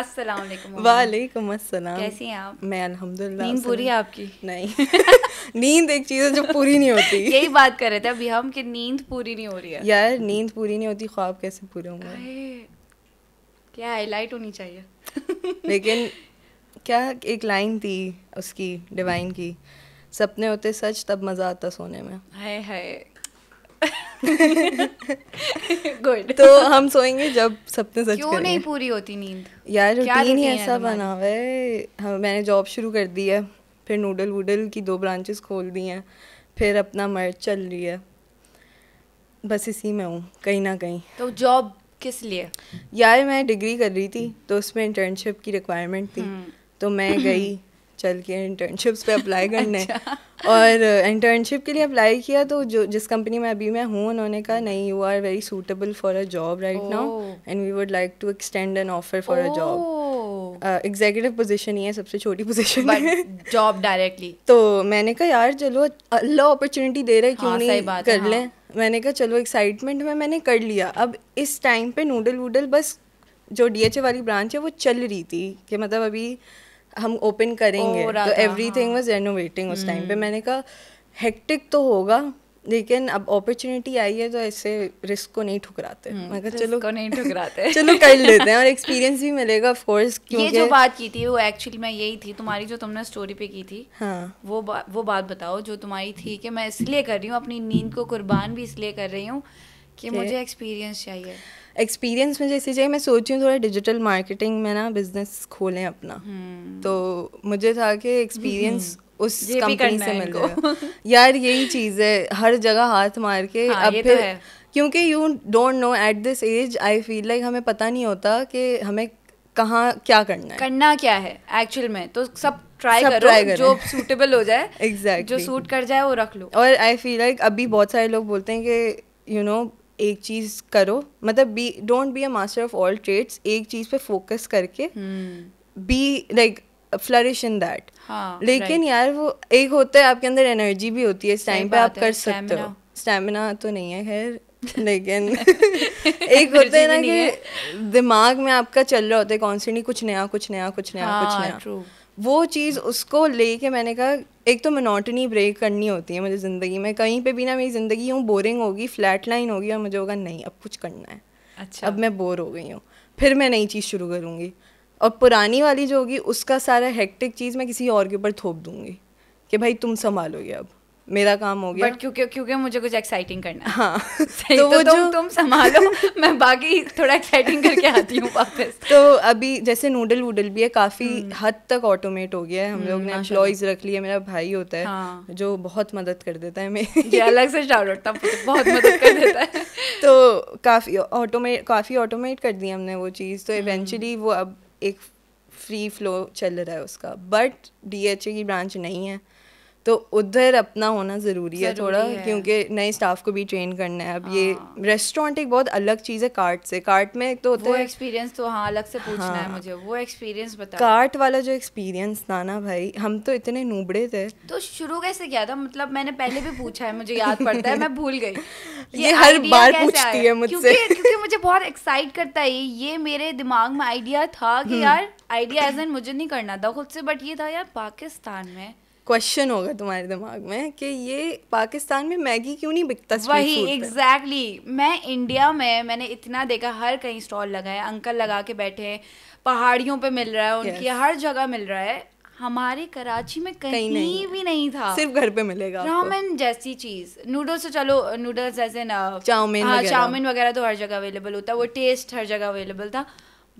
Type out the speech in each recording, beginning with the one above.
अस्सलाम वालेकुम अस्सलाम कैसी हैं आप मैं अल्हम्दुलिल्लाह नींद पूरी है आपकी नहीं नींद एक चीज़ है जो पूरी नहीं होती यही बात कर रहे थे अभी हम कि नींद पूरी नहीं हो रही है यार नींद पूरी नहीं होती ख्वाब कैसे पूरे होंगे क्या हाईलाइट होनी चाहिए लेकिन क्या एक लाइन थी उसकी डिवाइन की सपने होते सच तब मज़ा आता सोने में हाय हाय गुड तो हम सोएंगे जब सपने सच क्यों नहीं पूरी होती नींद यार रूटीन ही ऐसा बना हुआ है मैंने जॉब शुरू कर दी है फिर नूडल वूडल की दो ब्रांचेस खोल दी हैं फिर अपना मर्ज चल रही है बस इसी में हूँ कहीं ना कहीं तो जॉब किस लिए यार मैं डिग्री कर रही थी तो उसमें इंटर्नशिप की रिक्वायरमेंट थी हम्म। तो मैं गई चल के इंटर्नशिप्स पे अप्लाई करने अच्छा। और इंटर्नशिप uh, के लिए अप्लाई किया तो जो जिस कंपनी में अभी मैं हूँ उन्होंने कहा नहीं you are very suitable for a job right now and we would like to extend an offer for a job executive position ही है सबसे छोटी पोजीशन जॉब डायरेक्टली तो मैंने कहा यार चलो अल्लाह अपॉर्चुनिटी दे रहे है क्यों हाँ, नहीं कर हाँ. लें मैंने कहा चलो एक्साइटमेंट में मैंने कर लिया अब इस टाइम पे नूडल वूडल बस जो डी वाली ब्रांच है वो चल रही थी कि मतलब अभी हम ओपन करेंगे तो एवरीथिंग वाज रेनोवेटिंग उस टाइम पे हम्म। मैंने कहा हेक्टिक तो होगा लेकिन अब अपॉर्चुनिटी आई है तो ऐसे रिस्क को नहीं ठुकराते हम्म, मैं कहा चलो को नहीं ठुकराते चलो कर लेते हैं और एक्सपीरियंस भी मिलेगा ऑफ कोर्स ये जो बात की थी वो एक्चुअली मैं यही थी तुम्हारी जो तुमने स्टोरी पे की थी हाँ वो बा, वो बात बताओ जो तुम्हारी थी कि मैं इसलिए कर रही हूँ अपनी नींद को कुर्बान भी इसलिए कर रही हूँ कि मुझे एक्सपीरियंस चाहिए एक्सपीरियंस मुझे इसी चाहिए मैं सोच रही हूँ थोड़ा डिजिटल मार्केटिंग में ना बिजनेस खोलें अपना हम्म। तो मुझे था कि एक्सपीरियंस उस कंपनी से मिल जाएगा यार यही चीज़ है हर जगह हाथ मार के हाँ, अब तो फिर तो क्योंकि you don't know at this age I feel like हमें पता नहीं होता कि हमें कहाँ क्या करना है करना क्या है एक्चुअल में तो सब ट्राई करो जो सूटेबल हो जाए एग्जैक्ट exactly. जो सूट कर जाए वो रख लो और आई फील लाइक अभी बहुत सारे लोग बोलते हैं कि यू you नो know, एक चीज़ करो मतलब be don't be a master of all trades एक चीज़ पे फोकस करके be like flourish in that लेकिन right. यार वो एक होता है आपके अंदर एनर्जी भी होती है इस टाइम पे आप कर सकते हो स्टेमिना तो नहीं है खैर लेकिन एक होता है ना कि दिमाग में आपका चल रहा होता है नहीं कुछ नया कुछ नया कुछ नया कुछ हाँ, नया वो चीज़ उसको लेके मैंने कहा एक तो मनोटनी ब्रेक करनी होती है मुझे ज़िंदगी में कहीं पे भी ना मेरी ज़िंदगी हूँ बोरिंग होगी फ्लैट लाइन होगी और मुझे होगा नहीं अब कुछ करना है अच्छा अब मैं बोर हो गई हूँ फिर मैं नई चीज़ शुरू करूँगी और पुरानी वाली जो होगी उसका सारा हेक्टिक चीज़ मैं किसी और के ऊपर थोप दूँगी कि भाई तुम संभालोगे अब मेरा काम हो गया बट क्योंकि क्योंकि मुझे कुछ एक्साइटिंग करना हाँ तो, तो वो तो, जो तुम संभालो मैं बाकी थोड़ा एक्साइटिंग करके आती हूँ वापस तो अभी जैसे नूडल वूडल भी है काफ़ी हम्म। हद तक ऑटोमेट हो गया है हम हम्म, लोग ने एम्प्लॉयज रख लिया मेरा भाई होता है हाँ। जो बहुत मदद कर देता है मैं अलग से शाउट बहुत मदद कर देता है तो काफ़ी ऑटोमेट काफ़ी ऑटोमेट कर दी हमने वो चीज़ तो इवेंचुअली हम्म। वो अब एक फ्री फ्लो चल रहा है उसका बट डी की ब्रांच नहीं है तो उधर अपना होना ज़रूरी है थोड़ा क्योंकि नए स्टाफ को भी ट्रेन करना है अब ये रेस्टोरेंट हाँ। एक बहुत अलग चीज़ है कार्ट से कार्ट में तो होता है एक्सपीरियंस तो हाँ अलग से पूछना हाँ, है मुझे वो एक्सपीरियंस बता कार्ट वाला जो एक्सपीरियंस था ना भाई हम तो इतने नूबड़े थे तो शुरू कैसे किया था मतलब मैंने पहले भी पूछा है मुझे याद पड़ता है मैं भूल गई ये हर बार पूछती है मुझसे क्योंकि मुझे बहुत एक्साइट करता है ये मेरे दिमाग में आइडिया था कि हम्म। यार आइडिया एज एन मुझे नहीं करना था खुद से बट ये था यार पाकिस्तान में क्वेश्चन होगा तुम्हारे दिमाग में कि ये पाकिस्तान में मैगी क्यों नहीं बिकता वही एग्जैक्टली exactly. मैं इंडिया में मैंने इतना देखा हर कहीं स्टॉल लगा है अंकल लगा के बैठे हैं पहाड़ियों पे मिल रहा है उनकी yes. हर जगह मिल रहा है हमारे कराची में कहीं, कहीं नहीं भी नहीं था सिर्फ घर पे मिलेगा रामेन जैसी चीज नूडल्स तो चलो नूडल्स जैसे ना चाउमिन चाउमिन वगैरह तो हर जगह अवेलेबल होता है वो टेस्ट हर जगह अवेलेबल था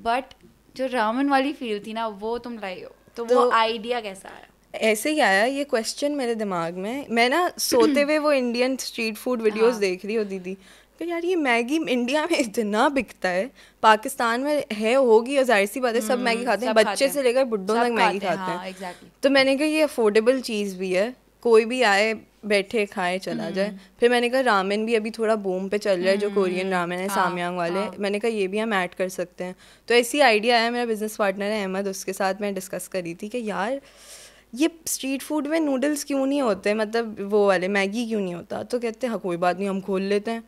बट जो रामेन वाली फील थी ना वो तुम लाई हो तो, तो वो आइडिया कैसा है ऐसे ही आया ये क्वेश्चन मेरे दिमाग में मैं ना सोते हुए वो इंडियन स्ट्रीट फूड वीडियोस देख रही होती थी कि यार ये मैगी इंडिया में इतना बिकता है पाकिस्तान में है होगी और जाहिर सी बात है सब हम्म, मैगी खाते हैं बच्चे से लेकर बुढ़ों तक मैगी खाते हैं हाँ, तो मैंने कहा ये अफोर्डेबल चीज़ भी है कोई भी आए बैठे खाए चला जाए हम्म। फिर मैंने कहा रामेन भी अभी थोड़ा बूम पे चल रहा है जो हम्म, कोरियन रामेन है हाँ, सामयांग वाले हाँ। मैंने कहा ये भी हम ऐड कर सकते हैं तो ऐसी आइडिया आया मेरा बिजनेस पार्टनर है अहमद उसके साथ मैं डिस्कस करी थी कि यार ये स्ट्रीट फूड में नूडल्स क्यों नहीं होते मतलब वो वाले मैगी क्यों नहीं होता तो कहते हैं हाँ, कोई बात नहीं हम खोल लेते हैं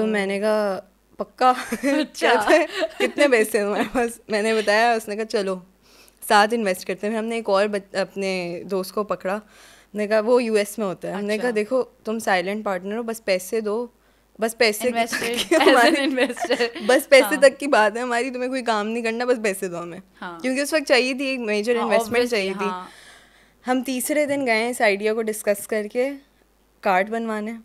तो मैंने कहा पक्का अच्छा कितने पैसे हैं हमारे पास मैंने बताया उसने कहा चलो साथ इन्वेस्ट करते हैं हमने एक और अपने दोस्त को पकड़ा हमने कहा वो यूएस में होता है हमने कहा अच्छा। देखो तुम साइलेंट पार्टनर हो बस पैसे दो बस पैसे बस पैसे हाँ. तक की बात है हमारी तुम्हें कोई काम नहीं करना बस पैसे दो हमें हाँ. क्योंकि उस वक्त चाहिए थी एक मेजर इन्वेस्टमेंट हाँ, चाहिए थी हाँ। हम तीसरे दिन गए इस आइडिया को डिस्कस करके कार्ड बनवाने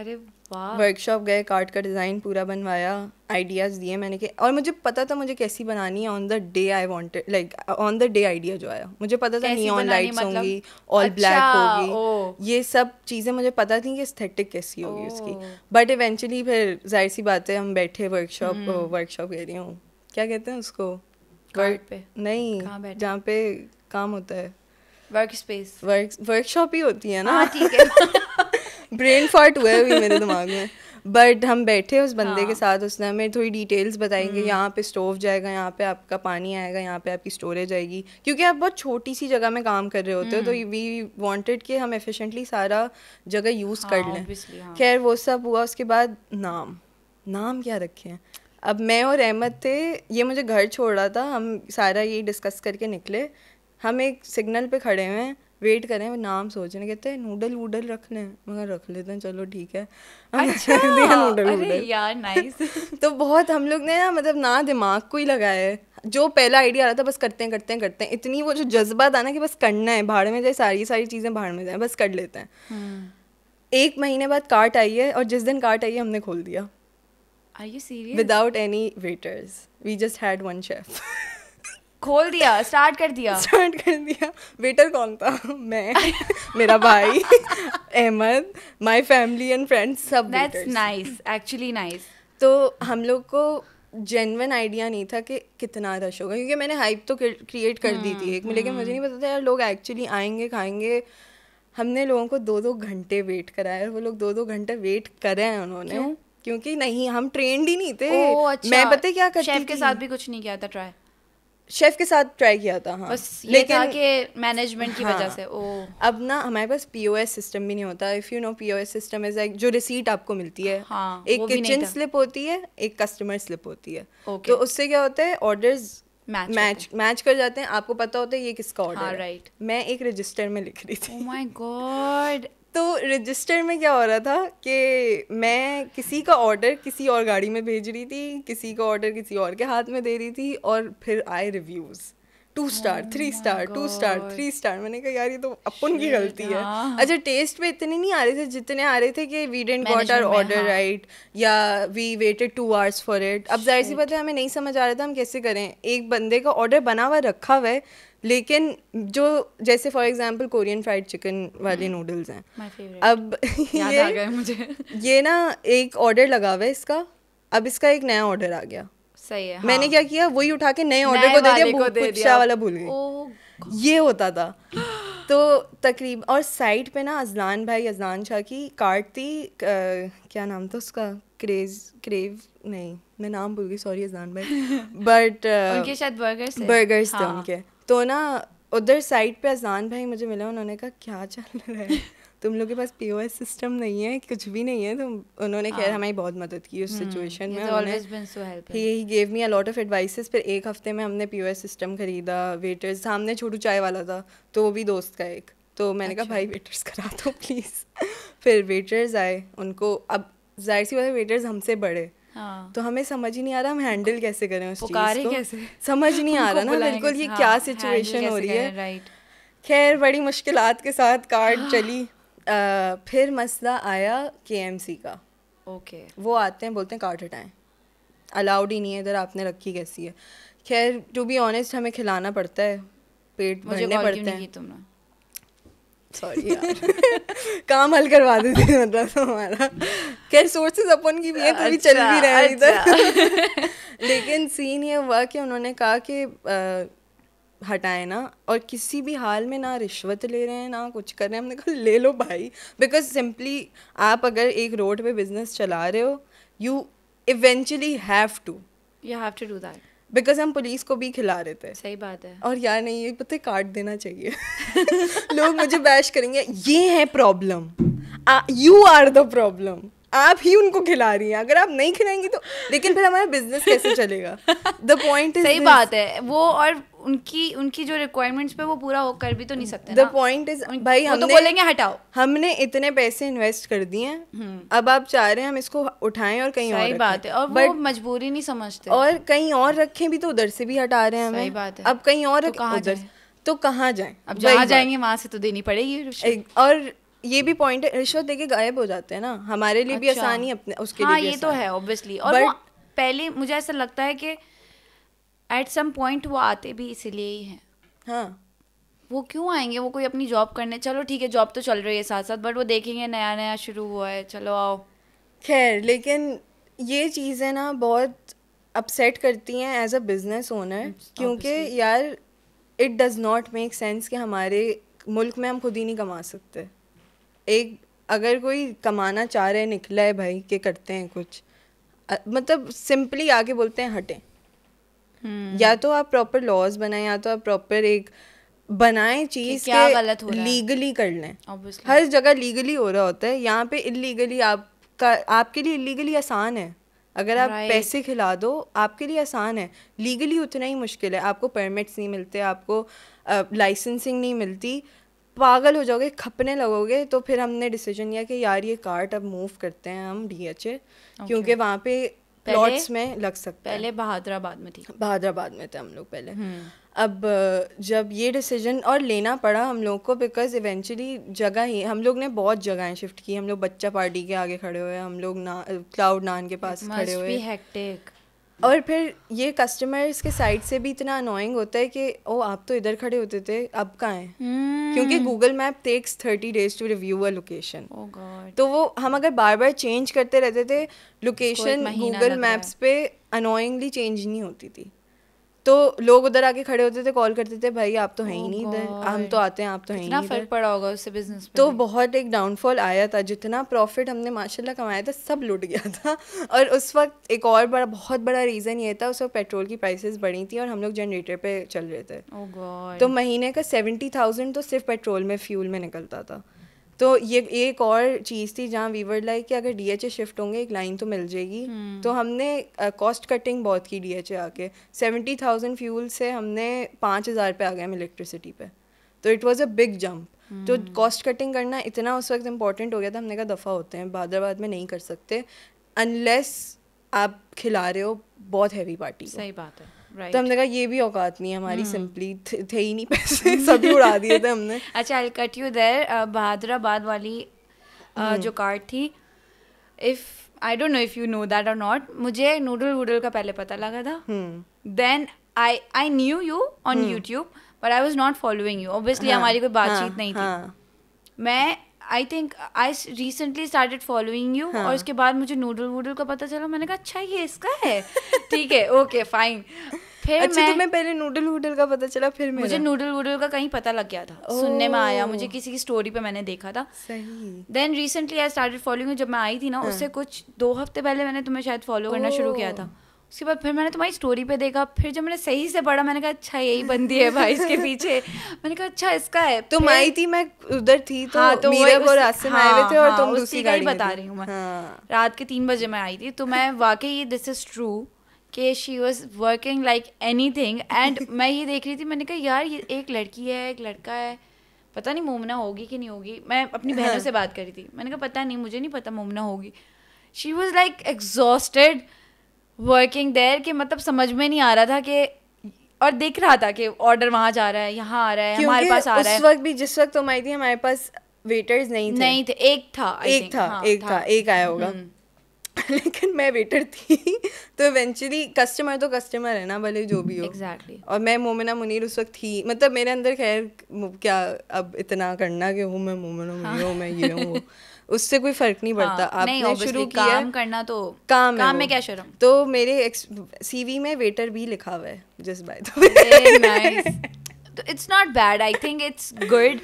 अरे वाह वर्कशॉप गए कार्ड का डिज़ाइन पूरा बनवाया आइडियाज़ दिए मैंने के और मुझे पता था मुझे कैसी बनानी है on the day I wanted like on the day idea जो आया मुझे पता था नियॉन लाइट्स मतलब? होंगी ऑल ब्लैक अच्छा, होगी ये सब चीज़ें मुझे पता थी कि एस्थेटिक कैसी होगी उसकी बट इवेंचुअली फिर जाहिर सी बात है हम बैठे वर्कशॉप हम्म। वर्कशॉप कह रही हूँ क्या कहते हैं उसको नहीं जहाँ पे काम होता है वर्क स्पेस वर्क वर्कशॉप ही होती है ना हाँ, ठीक है ब्रेन फॉट हुआ है मेरे दिमाग में बट हम बैठे उस बंदे हाँ. के साथ उसने हमें थोड़ी डिटेल्स बताई कि यहाँ पे स्टोव जाएगा यहाँ पे आपका पानी आएगा यहाँ पे आपकी स्टोरेज आएगी क्योंकि आप बहुत छोटी सी जगह में काम कर रहे होते हो तो वी हम्म। वांटेड कि हम एफिशिएंटली सारा जगह यूज़ हाँ, कर लें हाँ. खैर वो सब हुआ उसके बाद नाम नाम क्या रखे हैं अब मैं और अहमद थे ये मुझे घर छोड़ रहा था हम सारा ये डिस्कस करके निकले हम एक सिग्नल पे खड़े हुए हैं वेट करें नाम सोच रहे कहते हैं नूडल वूडल रखने मगर रख लेते हैं चलो ठीक है अच्छा नूडल वूडल यार नाइस तो बहुत हम लोग ने ना मतलब ना दिमाग को ही लगाया है जो पहला आइडिया आ रहा था बस करते हैं करते हैं करते हैं इतनी वो जो जज्बा था ना कि बस करना है भाड़ में जाए सारी सारी चीज़ें भाड़ में जाए बस कर लेते हैं हम्म। एक महीने बाद कार्ट आई है और जिस दिन कार्ट आई है हमने खोल दिया I you see without any waiters we just had one chef खोल दिया स्टार्ट कर दिया स्टार्ट कर दिया वेटर कौन था मैं मेरा भाई Ahmed my family and friends सब दैट्स नाइस एक्चुअली नाइस तो हम लोग को जेनवन आइडिया नहीं था कि कितना रश होगा क्योंकि मैंने हाइप तो क्रिएट कर दी थी hmm, एक लेकिन मुझे hmm. नहीं पता था यार लोग एक्चुअली आएंगे खाएंगे हमने लोगों को दो दो घंटे वेट कराया वो लोग दो दो घंटे वेट करे हैं उन्होंने क्योंकि नहीं हम ट्रेंड ही नहीं थे ओ, अच्छा, मैं पता क्या करती शेफ के साथ भी कुछ नहीं किया था ट्राई शेफ के साथ ट्राई किया था हाँ बस ये लेकिन कि मैनेजमेंट की हाँ, वजह से ओ अब ना हमारे पास पीओएस सिस्टम भी नहीं होता if you know POS system is like जो रिसीट आपको मिलती है हाँ, एक किचन स्लिप होती है एक कस्टमर स्लिप होती है okay. तो उससे क्या होता है ऑर्डर्स मैच मैच कर जाते हैं आपको पता होता है ये किसका ऑर्डर हाँ, राइट मैं एक रजिस्टर में लिख रही थी माय oh गॉड तो रजिस्टर में क्या हो रहा था कि मैं किसी का ऑर्डर किसी और गाड़ी में भेज रही थी किसी का ऑर्डर किसी और के हाथ में दे रही थी और फिर आए reviews two star three star two star three star मैंने कहा यार ये तो अपन की गलती है हाँ। अच्छा टेस्ट पे इतने नहीं आ रहे थे जितने आ रहे थे कि we didn't got our order right या we waited two hours for it अब जाहिर सी बात है हमें नहीं समझ आ रहा था हम कैसे करें एक बंदे का ऑर्डर बना हुआ रखा हुआ है लेकिन जो जैसे for example Korean fried chicken वाले नूडल्स hmm. हैं अब ये आ गए मुझे ये ना एक ऑर्डर लगा हुआ है इसका अब इसका एक नया ऑर्डर आ गया सही है हाँ। मैंने क्या किया वही उठा के नए ऑर्डर को दे दिया को वाला भूल गई ये होता था तो तकरीब और साइड पे ना अजलान भाई अजलान शाह की कार्ड थी क्या नाम था उसका क्रेज क्रेव नहीं मैं नाम भूल गई सॉरी अजलान भाई बट uh, उनके शायद बर्गर्स बर्गर्स थे हाँ। उनके तो ना उधर साइड पे अजान भाई मुझे मिला उन्होंने कहा क्या चल रहा है तुम लोग के पास पी सिस्टम नहीं है कुछ भी नहीं है तो उन्होंने खैर हाँ। हमारी बहुत मदद की उस सिचुएशन हम्म, में ही gave me a lot of advices फिर एक हफ्ते में हमने पी सिस्टम खरीदा वेटर्स सामने छोटू चाय वाला था तो वो भी दोस्त का एक तो मैंने अच्छा। कहा भाई वेटर्स करा दो प्लीज़ फिर वेटर्स आए उनको अब जाहिर सी बात है वेटर्स हमसे बड़े हाँ। तो हमें समझ ही नहीं आ रहा हम हैंडल कैसे करें उस चीज को कैसे? समझ नहीं आ रहा ना बिल्कुल ये हाँ, क्या सिचुएशन हो रही है राइट खैर बड़ी मुश्किल के साथ कार्ड हाँ। चली फिर मसला आया के का ओके वो आते हैं बोलते हैं कार्ड हटाएं अलाउड ही नहीं है इधर आपने रखी कैसी है खैर टू बी ऑनेस्ट हमें खिलाना पड़ता है पेट भरने पड़ते हैं सॉरी काम हल करवा देते मतलब हमारा खैर सोर्सेज अपन की भी है तो चल भी रहा है इधर अच्छा, अच्छा। लेकिन सीन ये हुआ कि उन्होंने कहा कि हटाए ना और किसी भी हाल में ना रिश्वत ले रहे हैं ना कुछ कर रहे हैं हमने कहा ले लो भाई बिकॉज सिंपली आप अगर एक रोड पे बिजनेस चला रहे हो you eventually have to you have to do that because हम पुलिस को भी खिला रहे थे सही बात है और यार नहीं ये पता काट देना चाहिए लोग मुझे बैश करेंगे ये है problem you are the problem आप ही उनको खिला रही हैं अगर आप नहीं खिलाएंगी तो लेकिन फिर हमारा बिजनेस कैसे चलेगा द पॉइंट सही this. बात है वो और उनकी उनकी जो रिक्वायरमेंट्स पे वो पूरा हो कर भी तो नहीं सकते द पॉइंट इज भाई हम तो बोलेंगे हटाओ हमने इतने पैसे इन्वेस्ट कर दिए हैं हम्म। अब आप चाह रहे हैं हम इसको उठाएं और कहीं सही और बात है और But, वो मजबूरी नहीं समझते और कहीं और रखें भी तो उधर से भी हटा रहे हैं हमें सही बात है अब कहीं और तो कहाँ जाए तो कहाँ जाए अब जहाँ जाएंगे वहां से तो देनी पड़ेगी और ये भी पॉइंट है रिश्वत देके गायब हो जाते हैं ना हमारे लिए भी अच्छा। आसानी अपने उसके हाँ, लिए ये तो है ऑब्वियसली और पहले मुझे ऐसा लगता है कि एट सम पॉइंट वो आते भी इसीलिए ही हैं हाँ वो क्यों आएंगे वो कोई अपनी जॉब करने चलो ठीक है जॉब तो चल रही है साथ साथ बट वो देखेंगे नया नया शुरू हुआ है चलो आओ खैर लेकिन ये चीज़ें ना बहुत अपसेट करती हैं एज अ बिजनेस ओनर क्योंकि यार it does not make sense कि हमारे मुल्क में हम खुद ही नहीं कमा सकते एक अगर कोई कमाना चाह रहे निकला है भाई कि करते हैं कुछ मतलब सिंपली आगे बोलते हैं हटें hmm. या तो आप प्रॉपर लॉज बनाएं या तो आप प्रॉपर एक बनाए चीज क्या गलत हो रहा लीगली कर लें हर जगह लीगली हो रहा होता है यहाँ पे इलीगली आपका आपके लिए इलीगली आसान है अगर आप right. पैसे खिला दो आपके लिए आसान है लीगली उतना ही मुश्किल है आपको परमिट्स नहीं मिलते आपको लाइसेंसिंग नहीं मिलती पागल हो जाओगे खपने लगोगे तो फिर हमने डिसीजन लिया कि यार ये कार्ट अब मूव करते हैं हम डी एच ए क्योंकि वहाँ पे प्लॉट्स में लग सकता पहले बहादराबाद में थी बहादराबाद में थे हम लोग पहले हम्म। अब जब ये डिसीजन और लेना पड़ा हम लोग को बिकॉज इवेंचुअली जगह ही हम लोग ने बहुत जगहें शिफ्ट की हम लोग बच्चा पार्टी के आगे खड़े हुए हम लोग ना क्लाउड नान के पास खड़े हुए हेक्टिक और फिर ये कस्टमर्स के साइड से भी इतना अनोइंग होता है कि ओ आप तो इधर खड़े होते थे अब कहाँ हैं hmm. क्योंकि Google map takes thirty days to review a location तो वो हम अगर बार बार चेंज करते रहते थे लोकेशन गूगल मैप्स पे अनोइंगली चेंज नहीं होती थी तो लोग उधर आके खड़े होते थे कॉल करते थे भाई आप तो है ही oh नहीं इधर हम तो आते हैं आप तो है फर्क पड़ा होगा उससे बिजनेस तो बहुत एक डाउनफॉल आया था जितना प्रॉफिट हमने माशाल्लाह कमाया था सब लुट गया था और उस वक्त एक और बड़ा बहुत बड़ा रीज़न ये था उस वक्त पेट्रोल की प्राइसेस बढ़ी थी और हम लोग जनरेटर पे चल रहे थे oh तो महीने का सेवेंटी थाउजेंड तो सिर्फ पेट्रोल में फ्यूल में निकलता था तो ये एक और चीज़ थी जहाँ वीवर लाइक कि अगर डीएचए शिफ्ट होंगे एक लाइन तो मिल जाएगी hmm. तो हमने कॉस्ट uh, कटिंग बहुत की डीएचए आके सेवेंटी थाउजेंड फ्यूल से हमने पाँच हज़ार पे आ गए हम इलेक्ट्रिसिटी पे तो it was a big jump तो कॉस्ट हम्म। कटिंग करना इतना उस वक्त इम्पॉर्टेंट हो गया था हमने कहा दफ़ा होते हैं बादराबाद में नहीं कर सकते अनलेस आप खिला रहे हो बहुत हैवी पार्टी सही बात है right. तो हमने कहा ये भी औकात नहीं है हमारी सिंपली हम्म। hmm. थे ही नहीं पैसे सभी उड़ा दिए थे हमने अच्छा I cut you there Bahadurabad वाली हम्म। जो कार्ड थी if I don't know if you know that और नॉट मुझे नूडल वूडल का पहले पता लगा था then I I knew you on YouTube but I was not following you obviously हमारी कोई हाँ, बातचीत नहीं थी हाँ। मैं I think I recently started following you और उसके बाद मुझे नूडल वूडल का पता चला मैंने कहा अच्छा ये इसका है ठीक है ओके फाइन फिर अच्छा मैं मैं पहले नूडल वूडल का पता चला फिर मुझे नूडल वूडल का कहीं पता लग गया था oh. सुनने में आया मुझे किसी की स्टोरी पे मैंने देखा था सही then recently I started following जब मैं आई थी ना हाँ. उससे कुछ दो हफ्ते पहले मैंने तुम्हें शायद फॉलो करना oh. शुरू किया था उसके बाद फिर मैंने तुम्हारी स्टोरी पे देखा फिर जब मैंने सही से पढ़ा मैंने कहा अच्छा यही बंदी है भाई इसके पीछे मैंने कहा अच्छा इसका है तुम आई थी मैं उधर थी तो, हाँ, तो और आसिम आए हुए थे और हाँ, तुम हाँ, दूसरी गाड़ी बता रही हूँ मैं हाँ। रात के तीन बजे मैं आई थी तो मैं वाकई दिस इज़ ट्रू कि she was working like anything and मैं ये देख रही थी मैंने कहा यार ये एक लड़की है एक लड़का है पता नहीं मोमना होगी कि नहीं होगी मैं अपनी बहनों से बात करी थी मैंने कहा पता नहीं मुझे नहीं पता मोमना होगी she was like exhausted working there कि मतलब समझ में नहीं आ रहा था कि और देख रहा था कि ऑर्डर वहाँ जा रहा है यहाँ आ रहा है हमारे पास आ रहा है उस वक्त भी जिस वक्त तुम तो आई थी हमारे पास वेटर्स नहीं थे नहीं थे एक था एक था हाँ, एक था, था एक आया होगा हम्म। लेकिन मैं वेटर थी तो इवेंचुअली कस्टमर तो कस्टमर है ना भले जो भी हो एग्जैक्टली exactly. और मैं मोमिना मुनीर उस वक्त थी मतलब मेरे अंदर खैर क्या अब इतना करना कि हूँ मैं मोमिना मुनीर हूँ मैं ये हूँ हाँ। उससे कोई फर्क नहीं हाँ, पड़ता हाँ, आपने शुरू किया काम करना तो काम, है काम में क्या शर्म तो मेरे सीवी में वेटर भी लिखा हुआ है जस्ट बाय तो it's not bad I think it's good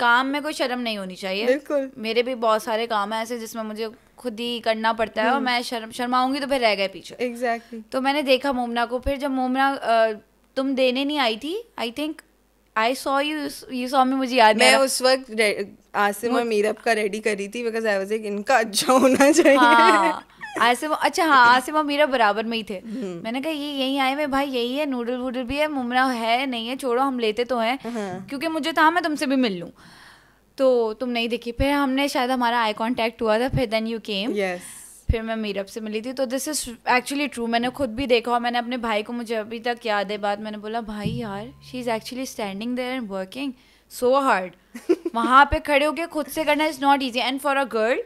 काम में कोई शर्म नहीं होनी चाहिए बिल्कुल मेरे भी बहुत सारे काम है ऐसे जिसमें मुझे खुद ही करना पड़ता है और हम्म। मैं शर्म शर्माऊंगी तो फिर रह गए पीछे एग्जैक्टली exactly. तो मैंने देखा मोमना को फिर जब मोमना तुम देने नहीं आई थी I think I saw you you saw में मुझे याद मैं उस वक्त आज से मैं मीरब का रेडी कर रही थी बिकॉज आई वाज लाइक इनका अच्छा होना चाहिए हाँ, आसिम अच्छा हाँ आसिम और मीरा बराबर में ही थे हम्म। मैंने कहा ये यही आए मैं भाई यही है नूडल वूडल भी है मुमरा है नहीं है छोड़ो हम लेते तो हैं हाँ। क्योंकि मुझे था मैं तुमसे भी मिल लूँ तो तुम नहीं दिखी फिर हमने शायद हमारा आई कांटेक्ट हुआ था फिर देन यू केम फिर मैं मीरब से मिली थी तो दिस इज़ एक्चुअली ट्रू मैंने खुद भी देखा और मैंने अपने भाई को मुझे अभी तक याद है बात मैंने बोला भाई यार she is actually standing there and working so hard वहां पे खड़े होके खुद से करना is not easy and for a girl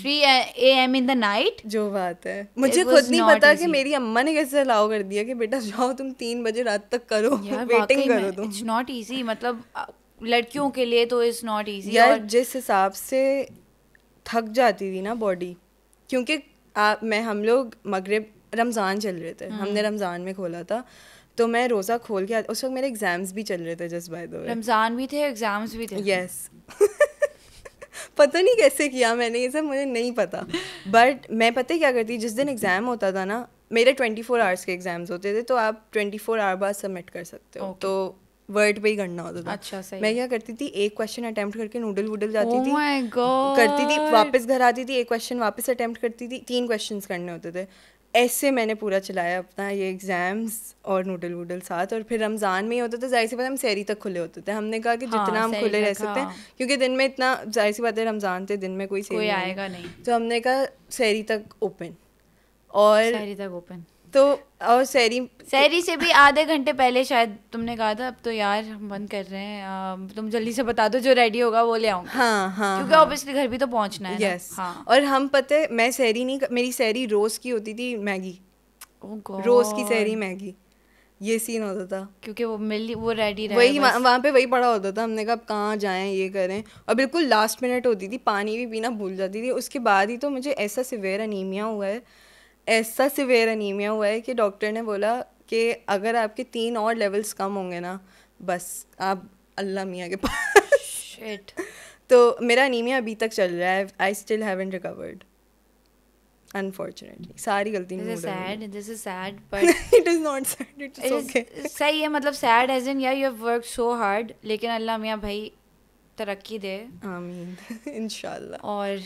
three A M in the night जो बात है मुझे खुद नहीं पता कि मेरी अम्मा ने कैसे अलाउ कर दिया कि बेटा जाओ तुम तीन बजे रात तक करो वेटिंग करो तुम इट्स नॉट इजी मतलब लड़कियों के लिए तो इज नॉट इजी यार जिस हिसाब से थक जाती थी ना बॉडी क्योंकि आ, मैं हम लोग मगरब रमज़ान चल रहे थे hmm. हमने रमज़ान में खोला था तो मैं रोज़ा खोल के उस वक्त मेरे एग्ज़ाम्स भी चल रहे थे just by the way Ramzan भी थे एग्ज़ाम्स भी थे यस पता नहीं कैसे किया मैंने ये सब मुझे नहीं पता बट मैं पता क्या करती जिस दिन एग्ज़ाम होता था ना मेरे ट्वेंटी फोर आवर्स के एग्ज़ाम्स होते थे तो आप ट्वेंटी फोर आवर बाद सबमिट कर सकते हो okay. तो वर्ड पे ही करना होता था अच्छा सही मैं क्या करती थी एक क्वेश्चन अटेम्प्ट करके नूडल वूडल जाती oh थी करती थी वापस घर आती थी एक क्वेश्चन वापस अटेम्प्ट करती थी तीन क्वेश्चन करने होते थे ऐसे मैंने पूरा चलाया अपना ये एग्ज़ाम्स और नूडल वूडल साथ और फिर रमज़ान में ही होता था जाहिर सी बात हम सहरी तक खुले होते थे हमने कहा कि हाँ, जितना हम खुले रह सकते हैं हाँ। क्योंकि दिन में इतना जाहिर सी बात है रमज़ान थे दिन में कोई सहरी आएगा नहीं तो हमने कहा सहरी तक ओपन और सहरी तक ओपन तो और सैरी सैरी से भी आधे घंटे पहले शायद तुमने कहा था अब तो यार हम बंद कर रहे हैं तुम जल्दी से बता दो जो रेडी होगा वो ले आऊंगा हाँ हाँ क्योंकि ऑब्वियसली हाँ, घर भी तो पहुंचना है यस हाँ और हम पते मैं सैरी नहीं मेरी सैरी रोज की होती थी मैगी oh रोज की सैरी मैगी ये सीन होता था क्योंकि वो मिल वो रेडी वही वहाँ पे वही पड़ा होता था हमने कहा कहाँ जाएं ये करें और बिल्कुल लास्ट मिनट होती थी पानी भी पीना भूल जाती थी उसके बाद ही तो मुझे ऐसा सिवेर अनीमिया हुआ है ऐसा सिवेयर अनीमिया हुआ है कि डॉक्टर ने बोला कि अगर आपके तीन और लेवल्स कम होंगे ना बस आप अल्लाह मियाँ के पास शिट तो मेरा अनीमिया अभी तक चल रहा है I still haven't recovered unfortunately सारी गलती नहीं sad this is sad but it is not sad it's okay सही है मतलब सैड एज इन यार you have work so hard लेकिन अल्लाह मियाँ भाई तरक्की दे आमीन इंशाल्लाह और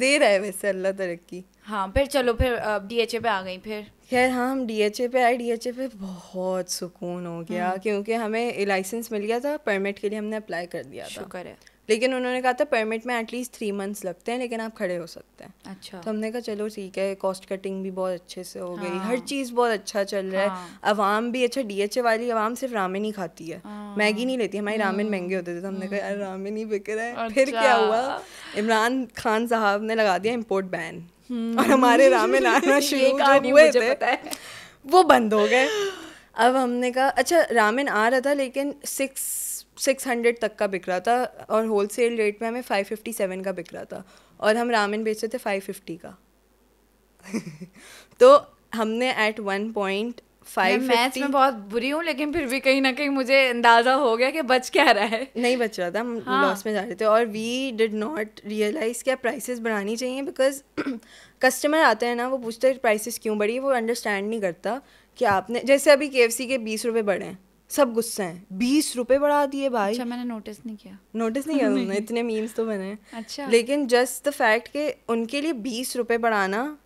दे रहा है वैसे अल्लाह तरक्की हाँ फिर चलो फिर ए पे आ गई फिर खैर हाँ हम ए पे आए डी ए पे बहुत सुकून हो गया हम्म। क्योंकि हमें लाइसेंस मिल गया था परमिट के लिए हमने अप्लाई कर दिया था शुक्र है लेकिन उन्होंने कहा था परमिट में एटलीस्ट थ्री मंथ्स लगते हैं लेकिन आप खड़े हो सकते हैं अच्छा तो हमने कहा चलो ठीक है कॉस्ट कटिंग भी बहुत अच्छे से हो गई हाँ। हर चीज़ बहुत अच्छा चल रहा हाँ। है अवाम भी अच्छा डीएचए वाली अवाम सिर्फ रामेन ही खाती है हाँ। मैगी नहीं लेती हमारे रामेन महंगे होते थे तो हमने कहा यार हम्म। रामेन ही बिक रहा है अच्छा। फिर क्या हुआ इमरान खान साहब ने लगा दिया इम्पोर्ट हम्म। बैन और हमारे रामेन आना शुरू हुए थे वो बंद हो गए अब हमने कहा अच्छा रामेन आ रहा था लेकिन सिक्स सिक्स हंड्रेड तक का बिक रहा था और होल सेल रेट में हमें फाइव फिफ्टी सेवन का बिक रहा था और हम रामेन बेचते थे फाइव फिफ्टी का तो हमने एट वन पॉइंट फाइव मैथ्स में बहुत बुरी हूँ लेकिन फिर भी कहीं ना कहीं मुझे अंदाजा हो गया कि बच क्या रहा है नहीं बच रहा था हम हाँ. लॉस में जा रहे थे और वी डिड नॉट रियलाइज क्या प्राइसेस बढ़ानी चाहिए बिकॉज कस्टमर आते हैं ना वो पूछते हैं प्राइसेस क्यों बढ़ी वो अंडरस्टैंड नहीं करता कि आपने जैसे अभी के के बीस रुपये बढ़े हैं सब गुस्से हैं बीस रुपए बढ़ा दिए भाई अच्छा मैंने नोटिस नहीं किया नोटिस नहीं किया तुमने इतने मीम्स तो मैंने अच्छा लेकिन जस्ट द फैक्ट कि उनके लिए बीस रुपए बढ़ाना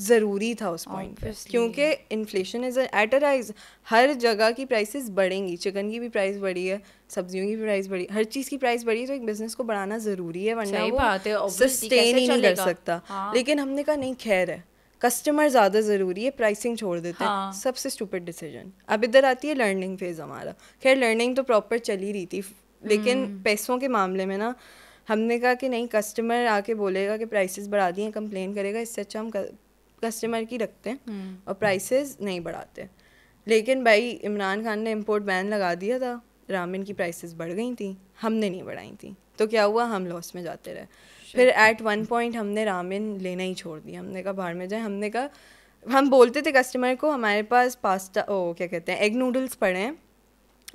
ज़रूरी था उस पॉइंट पे क्योंकि inflation is at a rise हर जगह की प्राइसेस बढ़ेंगी चिकन की भी प्राइस बढ़ी है सब्जियों की भी प्राइस बढ़ी हर चीज़ की प्राइस बढ़ी है तो एक बिजनेस को बढ़ाना ज़रूरी है वरना वो सस्टेन ही नहीं कर सकता हाँ। लेकिन हमने कहा नहीं खैर है कस्टमर ज़्यादा ज़रूरी है प्राइसिंग छोड़ देते हाँ. हैं सबसे स्टूपिड डिसीजन अब इधर आती है लर्निंग फेज़ हमारा खैर लर्निंग तो प्रॉपर चल ही रही थी लेकिन हम्म। पैसों के मामले में ना हमने कहा कि नहीं कस्टमर आके बोलेगा कि प्राइसेस बढ़ा दिए कंप्लेन करेगा इससे अच्छा हम कस्टमर की रखते हैं हम्म। और प्राइसेस नहीं बढ़ाते लेकिन भाई इमरान खान ने इम्पोर्ट बैन लगा दिया था रामिन की प्राइसेस बढ़ गई थी हमने नहीं बढ़ाई थी तो क्या हुआ हम लॉस में जाते रहे अच्छा। फिर एट वन पॉइंट हमने रामेन लेना ही छोड़ दिया हमने कहा बाहर में जाए हमने कहा हम बोलते थे कस्टमर को हमारे पास पास्ता ओ क्या कहते हैं एग नूडल्स पड़े हैं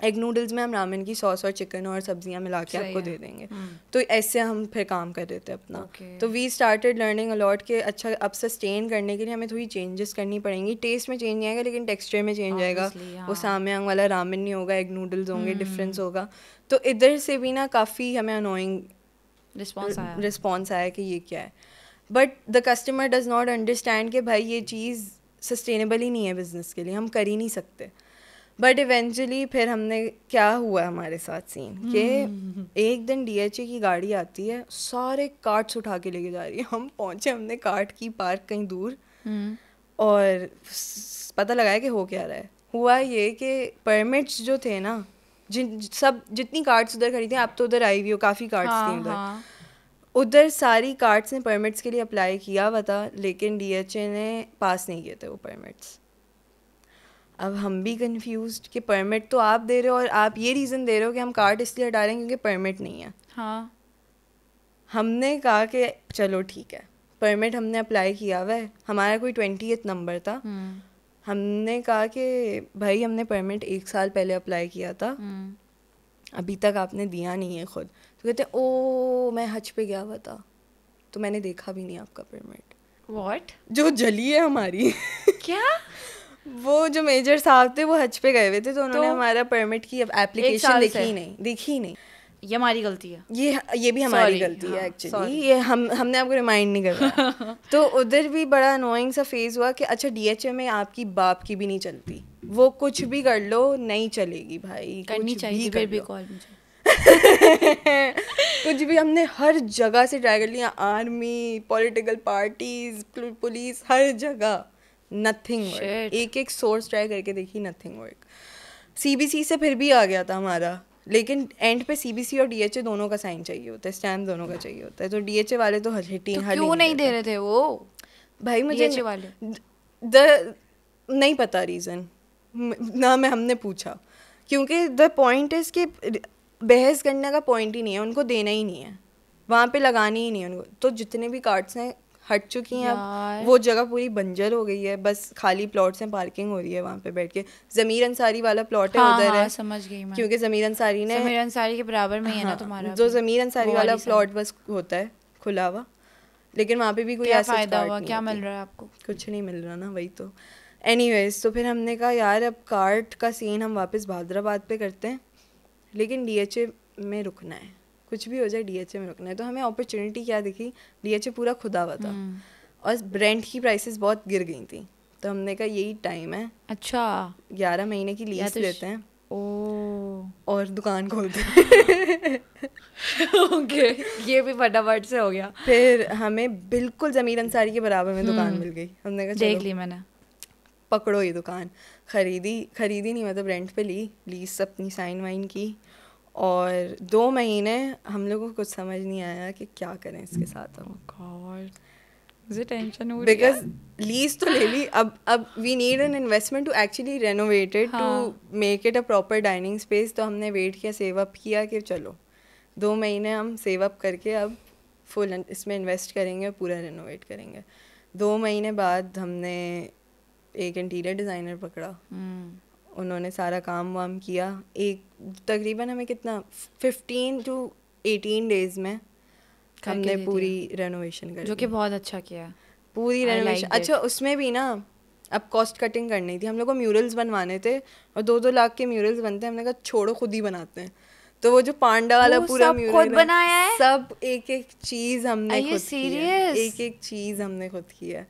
एग नूडल्स में हम रामेन की सॉस और चिकन और सब्जियां मिला के आपको दे देंगे हम्म। तो ऐसे हम फिर काम कर देते अपना तो वी स्टार्टेड लर्निंग अलॉट के अच्छा अब सस्टेन करने के लिए हमें थोड़ी चेंजेस करनी पड़ेंगी टेस्ट में चेंज नहीं आएगा लेकिन टेक्सचर में चेंज आएगा हाँ। वो सामयांग वाला रामेन नहीं होगा एग नूडल्स होंगे डिफरेंस हम्म। होगा तो इधर से भी ना काफ़ी हमें अनोइंग रिस्पॉन्स आया रिस्पॉन्स आया कि ये क्या है but the customer does not understand कि भाई ये चीज़ सस्टेनेबल ही नहीं है बिज़नेस के लिए हम कर ही नहीं सकते बट इवेंचुअली फिर हमने क्या हुआ हमारे साथ सीन mm-hmm. कि हम्म। एक दिन डीएचए की गाड़ी आती है सारे कार्ट्स उठा के लेके जा रही है हम पहुंचे हमने कार्ट की पार्क कहीं दूर mm-hmm. और पता लगाया कि हो क्या रहा है हुआ ये कि परमिट्स जो थे ना जिन सब जितनी कार्ड्स उधर खरीदे आप तो उधर आई हुई हो काफ़ी कार्ड्स हाँ, थी उधर हाँ. उधर सारी कार्ड्स ने परमिट्स के लिए अप्लाई किया हुआ था लेकिन डीएचए ने पास नहीं किए थे वो परमिट्स अब हम भी कंफ्यूज कि परमिट तो आप दे रहे हो और आप ये रीज़न दे रहे हो कि हम कार्ड इसलिए हटा रहे हैं क्योंकि परमिट नहीं है हाँ हमने कहा कि चलो ठीक है परमिट हमने अप्लाई किया हुआ है हमारा कोई ट्वेंटी नंबर था हुँ. हम्म। हमने कहा कि भाई हमने परमिट एक साल पहले अप्लाई किया था हम्म। अभी तक आपने दिया नहीं है खुद तो कहते ओ मैं हज पे गया हुआ था तो मैंने देखा भी नहीं आपका परमिट वॉट जो जली है हमारी क्या वो जो मेजर साहब थे वो हज पे गए हुए थे तो उन्होंने तो हमारा परमिट की एप्लीकेशन देखी नहीं देखी नहीं ये हमारी गलती है ये ये भी हमारी sorry, गलती हाँ, है एक्चुअली ये हम हमने आपको रिमाइंड नहीं करा तो उधर भी बड़ा अनोइंग सा फेज हुआ कि अच्छा डीएचए में आपकी बाप की भी नहीं चलती वो कुछ भी कर लो नहीं चलेगी भाई करनी चाहिए फिर भी कॉल मुझे कुछ भी हमने हर जगह से ट्राई कर लिया आर्मी पॉलिटिकल पार्टीज पुलिस हर जगह नथिंग एक एक सोर्स ट्राई करके देखी नथिंग वर्क सीबीसी से फिर भी आ गया था हमारा लेकिन एंड पे सीबीसी और डीएचए दोनों का साइन चाहिए होता है स्टैम्प दोनों का चाहिए होता है तो डीएचए वाले तो हिटी तो क्यों नहीं दे रहे थे वो भाई मुझे DHA वाले द नहीं पता रीज़न ना मैं हमने पूछा क्योंकि द पॉइंट इज़ कि बहस करने का पॉइंट ही नहीं है उनको देना ही नहीं है वहाँ पे लगानी ही नहीं है उनको तो जितने भी कार्ड्स हैं हट चुकी हैं अब वो जगह पूरी बंजर हो गई है बस खाली प्लॉट हैं पार्किंग हो रही है वहाँ पे बैठ के जमीर अंसारी वाला प्लॉट है हाँ, उधर हाँ, है समझ गई मैं क्योंकि जमीर अंसारी ने जमीर अंसारी के बराबर में हाँ, है ना हाँ, तुम्हारा जो जमीर अंसारी वाला प्लॉट बस होता है खुला हुआ लेकिन वहाँ पे भी कोई ऐसा फायदा हुआ क्या मिल रहा है आपको कुछ नहीं मिल रहा ना वही तो एनी तो फिर हमने कहा यार अब कार्ट का सीन हम वापस भादराबाद पे करते हैं लेकिन डी में रुकना है कुछ भी हो जाए डीएचए में रुकना है तो हमें अपॉर्चुनिटी क्या दिखी डीएचए पूरा खुदा हुआ था हम्म। और रेंट की प्राइसेस बहुत गिर गई थी तो हमने कहा यही टाइम है अच्छा ग्यारह महीने की लीज तो लेते हैं ओ और दुकान खोलते ओके ये भी फटाफट से हो गया फिर हमें बिल्कुल जमीर अंसारी के बराबर में दुकान हम्म। मिल गई हमने कहा देख ली मैंने पकड़ो ये दुकान खरीदी खरीदी नहीं मतलब रेंट पे ली लीज अपनी साइन वाइन की और दो महीने हम लोगों को कुछ समझ नहीं आया कि क्या करें इसके साथ हम टेंशन oh हो बिकॉज लीज तो ले ली अब अब we need an investment to actually renovated to make it a proper dining space तो हमने वेट किया सेव अप किया कि चलो दो महीने हम सेव अप करके अब फुल इसमें इन्वेस्ट करेंगे और पूरा रेनोवेट करेंगे दो महीने बाद हमने एक इंटीरियर डिज़ाइनर पकड़ा hmm. उन्होंने सारा काम वाम किया एक तकरीबन हमें कितना फिफ्टीन टू एटीन डेज में हमने पूरी रेनोवेशन कर जो कि बहुत अच्छा किया पूरी रेनोवेशन like अच्छा उसमें भी ना अब कॉस्ट कटिंग करनी थी हम लोग को म्यूरल्स बनवाने थे और दो दो लाख के म्यूरल्स बनते हैं हमने कहा छोड़ो खुद ही बनाते हैं तो वो जो पांडा वाला पूरा म्यूरल खुद बनाया है सब एक एक चीज हमने खुद सीरियस एक एक चीज हमने खुद किया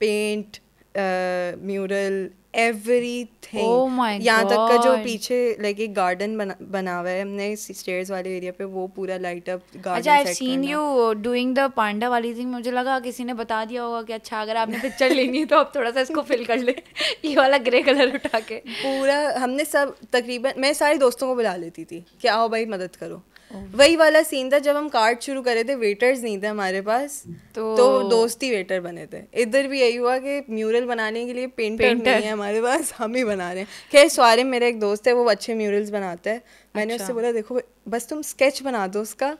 पेंट म्यूरल एवरी थिंग यहाँ तक का जो पीछे लाइक एक गार्डन बना हुआ है हमने स्टेयर्स वाले एरिया पे वो पूरा लाइट अप गार्डन अच्छा I seen you doing the panda वाली थिंग मुझे लगा किसी ने बता दिया होगा कि अच्छा अगर आपने पिक्चर लेनी है तो आप थोड़ा सा इसको फिल कर ले ये वाला ग्रे कलर उठा के पूरा हमने सब तकरीबन मैं सारे दोस्तों को बुला लेती थी कि आओ भाई मदद करो Oh. वही वाला सीन था जब हम कार्ड शुरू करे थे वेटर्स नहीं थे हमारे पास तो, तो दोस्ती वेटर बने थे इधर भी यही हुआ कि म्यूरल बनाने के लिए पेंटर, पेंटर। नहीं है हमारे पास हम ही बना रहे हैं खैर सारे मेरा एक दोस्त है वो अच्छे म्यूरल्स बनाते हैं मैंने अच्छा। उससे बोला देखो बस तुम स्केच बना दो उसका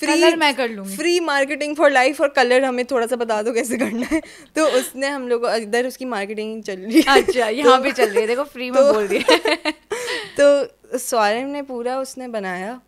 फ्री मैं कर लूँ फ्री मार्केटिंग फॉर लाइफ और कलर हमें थोड़ा सा बता दो कैसे करना है तो उसने हम लोग इधर उसकी मार्केटिंग चल रही है अच्छा तो यहाँ पे चल रही है देखो फ्री में तो बोल दिया तो स्वारम ने पूरा उसने बनाया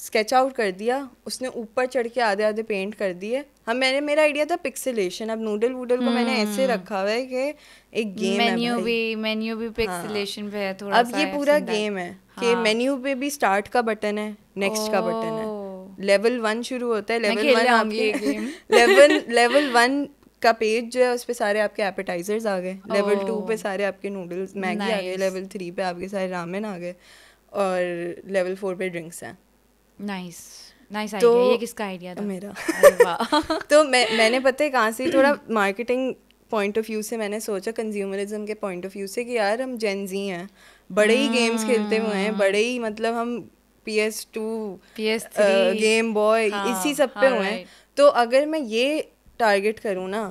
स्केच आउट कर दिया उसने ऊपर चढ़ के आधे आधे पेंट कर दिए हम मैंने मेरा आइडिया था पिक्सेलेशन अब नूडल वूडल को मैंने ऐसे रखा हुआ है कि एक गेम मेन्यू भी मेन्यू भी पिक्सेलेशन पे है थोड़ा अब ये पूरा गेम है कि मेन्यू पे भी स्टार्ट का बटन है नेक्स्ट का बटन है लेवल वन शुरू होता है लेवल वन आपके लेवल लेवल वन का पेज जो है उस पर सारे आपके एपेटाइजर्स आ गए लेवल टू पे सारे आपके नूडल्स oh. मैगी आ गए लेवल थ्री पे आपके सारे रामेन आ गए और लेवल फोर पे ड्रिंक्स हैं नाइस नाइस तो ये किसका आइडिया था मेरा तो मैं मैंने पता है कहाँ से थोड़ा मार्केटिंग पॉइंट ऑफ व्यू से मैंने सोचा कंज्यूमरिज्म के पॉइंट ऑफ व्यू से कि यार हम जेंजी हैं बड़े ही गेम्स खेलते हुए हैं बड़े ही मतलब हम P S two P S game boy इसी सब पे हाँ, हुए हैं तो अगर मैं ये टारगेट करूँ ना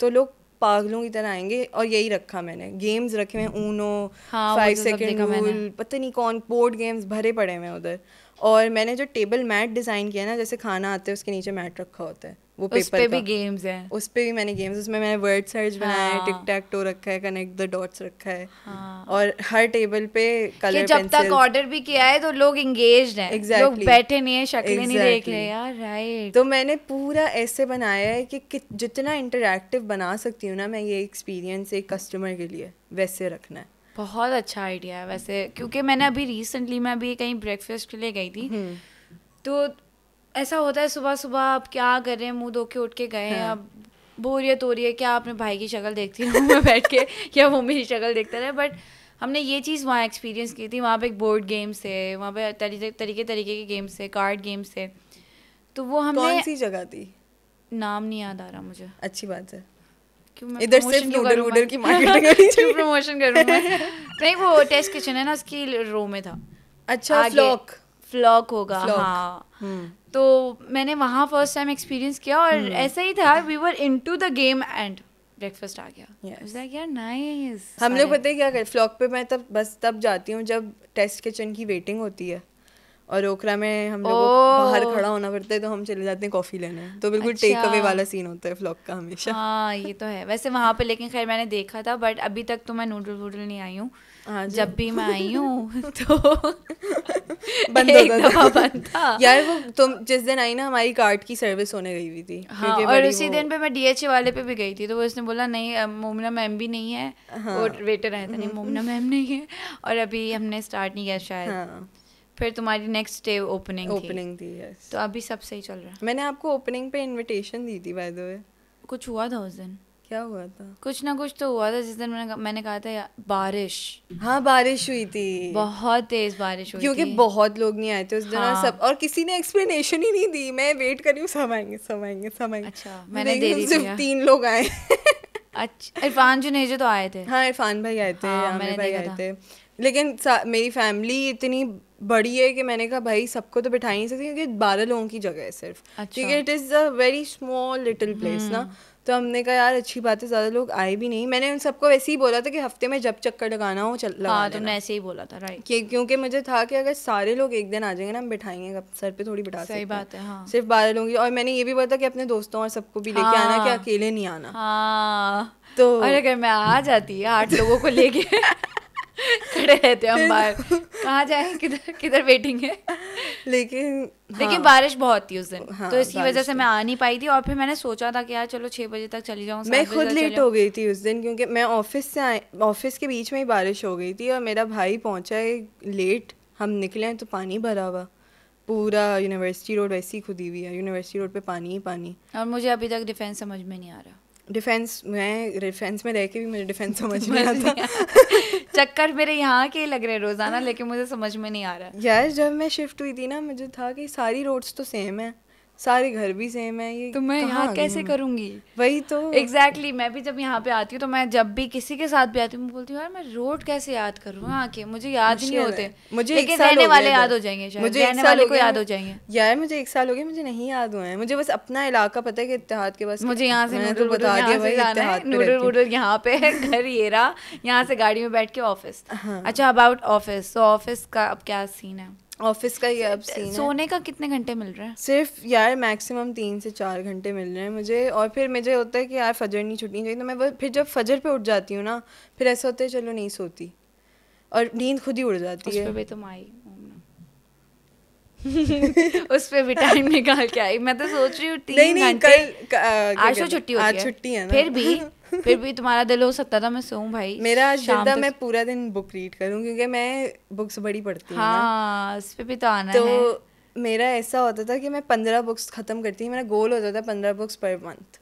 तो लोग पागलों की तरह आएंगे और यही रखा मैंने गेम्स रखे हुए ऊनो फाइव सेकेंड रूल पता नहीं कौन बोर्ड गेम्स भरे पड़े हुए उधर और मैंने जो टेबल मैट डिज़ाइन किया ना जैसे खाना आता है उसके नीचे मैट रखा होता है वो पेपर उस पे भी गेम्स हैं उस पे भी मैंने गेम्स उसमें मैंने वर्ड सर्च बनाया है टिक टैक टो रखा है कनेक्ट द डॉट्स रखा है हाँ। और हर टेबल पे कलर जब तक ऑर्डर भी किया है तो लोग एंगेज हैं लोग बैठे नहीं है शक्लें नहीं देख रहे यार राइट तो मैंने पूरा ऐसे बनाया है कि, कि जितना इंटरेक्टिव बना सकती हूँ ना मैं ये एक्सपीरियंस एक कस्टमर के लिए वैसे रखना है बहुत अच्छा आइडिया है वैसे क्योंकि मैंने अभी रिसेंटली मैं अभी कहीं ब्रेकफास्ट के लिए गई थी हम्म। तो ऐसा होता है सुबह सुबह आप क्या कर रहे हैं मुंह धो के उठ के गए हैं हाँ। अब बोरियत हो रही है क्या आपने भाई की शक्ल देखती हूँ मैं बैठ के या वो मेरी शक्ल देखता रहे बट हमने ये चीज़ वहाँ एक्सपीरियंस की थी वहाँ पे एक बोर्ड गेम्स थे वहाँ पे तरीके तरीके तरीके के गेम्स थे कार्ड गेम्स थे तो वो हमने कौन सी जगह थी नाम नहीं याद आ रहा मुझे अच्छी बात है इधर सिर्फ नूडल वूडल की मार्केटिंग करनी चाहिए प्रमोशन करूं मैं नहीं वो टेस्ट किचन है ना उसकी रो में था अच्छा फ्लॉक फ्लॉक होगा हाँ हम्म। तो मैंने वहाँ फर्स्ट टाइम एक्सपीरियंस किया और hmm. ऐसा ही था we were into the game and breakfast आ गया नाइस हम लोग पता है क्या कर फ्लॉक पे मैं तब बस तब जाती हूँ जब टेस्ट किचन की वेटिंग होती है और ओखरा में हम लोग बाहर oh. खड़ा होना पड़ता है तो हम चले जाते हैं कॉफ़ी लेने तो बिल्कुल अच्छा। टेक अवे वाला सीन होता है फ्लॉक का हमेशा हाँ ये तो है वैसे वहाँ पे लेकिन खैर मैंने देखा था बट अभी तक तो मैं नूडल वूडल नहीं आई हूँ हाँ जब भी मैं आई हूँ तो बंद एक दफा बंद था यार वो तुम जिस दिन आई ना हमारी कार्ड की सर्विस होने गई हुई थी हाँ और उसी दिन पे मैं डीएचए वाले पे भी गई थी तो वो उसने बोला नहीं मोमना मैम भी नहीं है हाँ, वेटर आया था नहीं हम्म। मोमना मैम नहीं है और अभी हमने स्टार्ट नहीं किया शायद हाँ, फिर तुम्हारी नेक्स्ट डे ओपनिंग ओपनिंग थी तो अभी सब सही चल रहा है मैंने आपको ओपनिंग पे इनविटेशन दी थी बाय द वे कुछ हुआ था उस दिन क्या हुआ था कुछ ना कुछ तो हुआ था जिस दिन मैंने मैंने कहा था बारिश हाँ बारिश हुई थी बहुत तेज बारिश हुई क्योंकि बहुत लोग नहीं आए थे उस दिन हाँ। सब और किसी ने एक्सप्लेनेशन ही नहीं दी मैं वेट कर रही हूँ सब आएंगे सब आएंगे सब आएंगे अच्छा मैंने दे दी सिर्फ हाँ। तीन लोग आए अच्छा इरफान जो तो आए थे हाँ इरफान भाई आए थे हाँ, आमिर भाई आए थे लेकिन मेरी फैमिली इतनी बड़ी है कि मैंने कहा भाई सबको तो बिठा ही नहीं सकती क्योंकि बारह लोगों की जगह है सिर्फ ठीक है it is a very small little place ना हम्म। तो हमने कहा यार अच्छी बात है ज़्यादा लोग आए भी नहीं मैंने उन सबको वैसे ही बोला था कि हफ्ते में जब चक्कर लगाना हो चल लगा हाँ, तुमने तो ऐसे ही बोला था राइट कि क्योंकि मुझे था कि अगर सारे लोग एक दिन आ जाएंगे ना हम बिठाएंगे सर पे थोड़ी बिठा सही बात है हाँ। सिर्फ बारह लोग और मैंने ये भी बोला था कि अपने दोस्तों और सबको भी लेके आना कि हाँ। अकेले नहीं आना हाँ। तो अगर मैं आ जाती आठ लोगों को लेके खड़े रहते हम बाहर कहाँ जाए किधर किधर वेटिंग है लेकिन हाँ, लेकिन बारिश बहुत थी उस दिन हाँ, तो इसकी वजह से मैं आ नहीं पाई थी और फिर मैंने सोचा था कि यार चलो छह बजे तक चली जाऊँ मैं खुद लेट हो गई थी उस दिन क्योंकि मैं ऑफिस से आए ऑफिस के बीच में ही बारिश हो गई थी और मेरा भाई पहुँचा है लेट हम निकले हैं तो पानी भरा हुआ पूरा यूनिवर्सिटी रोड वैसी खुदी हुई है यूनिवर्सिटी रोड पे पानी ही पानी और मुझे अभी तक डिफेंस समझ में नहीं आ रहा डिफेंस मैं डिफेंस में रह के भी मुझे डिफेंस समझ में आता चक्कर मेरे यहाँ के ही लग रहे रोज़ाना लेकिन मुझे समझ में नहीं आ रहा यार जब मैं शिफ्ट हुई थी ना मुझे था कि सारी रोड्स तो सेम है सारे घर भी सेम है ये तो मैं यहाँ कैसे करूँगी वही तो एग्जैक्टली exactly, मैं भी जब यहाँ पे आती हूँ तो मैं जब भी किसी के साथ भी आती हूँ बोलती हूँ यार मैं रोड कैसे याद करूँ आके हाँ, मुझे याद नहीं होते मुझे लेकिन रहने वाले याद हो जाएंगे मुझे रहने वाले को याद हो जाएंगे यार मुझे एक साल हो गया मुझे नहीं याद हुआ है मुझे बस अपना इलाका पता है कि इतिहाद के पास मुझे यहाँ से तो बता नूडल वूडल यहाँ पे घर ये रहा यहाँ से गाड़ी में बैठ के ऑफिस हाँ। अच्छा अबाउट ऑफिस तो ऑफिस का अब क्या सीन है ऑफिस का ही अब सीन सोने है। का कितने घंटे मिल रहे हैं सिर्फ यार मैक्सिमम तीन से चार घंटे मिल रहे हैं मुझे और फिर मुझे होता है कि यार फजर नहीं छुट्टी चाहिए तो मैं वो फिर जब फजर पे उठ जाती हूँ ना फिर ऐसा होता है चलो नहीं सोती और नींद खुद ही उड़ जाती उस है पे तो माई उस पर भी टाइम निकाल के आई मैं तो सोच रही हूँ तीन घंटे आज तो छुट्टी होती है छुट्टी है फिर भी फिर भी तुम्हारा दिल हो सकता था मैं सोऊं भाई मेरा शाम मैं पूरा दिन बुक रीड करूं क्योंकि मैं बुक्स बड़ी पढ़ती हूँ हाँ उस पे भी तो आना तो है। मेरा ऐसा होता था कि मैं पंद्रह बुक्स ख़त्म करती थी मेरा गोल होता था पंद्रह बुक्स पर मंथ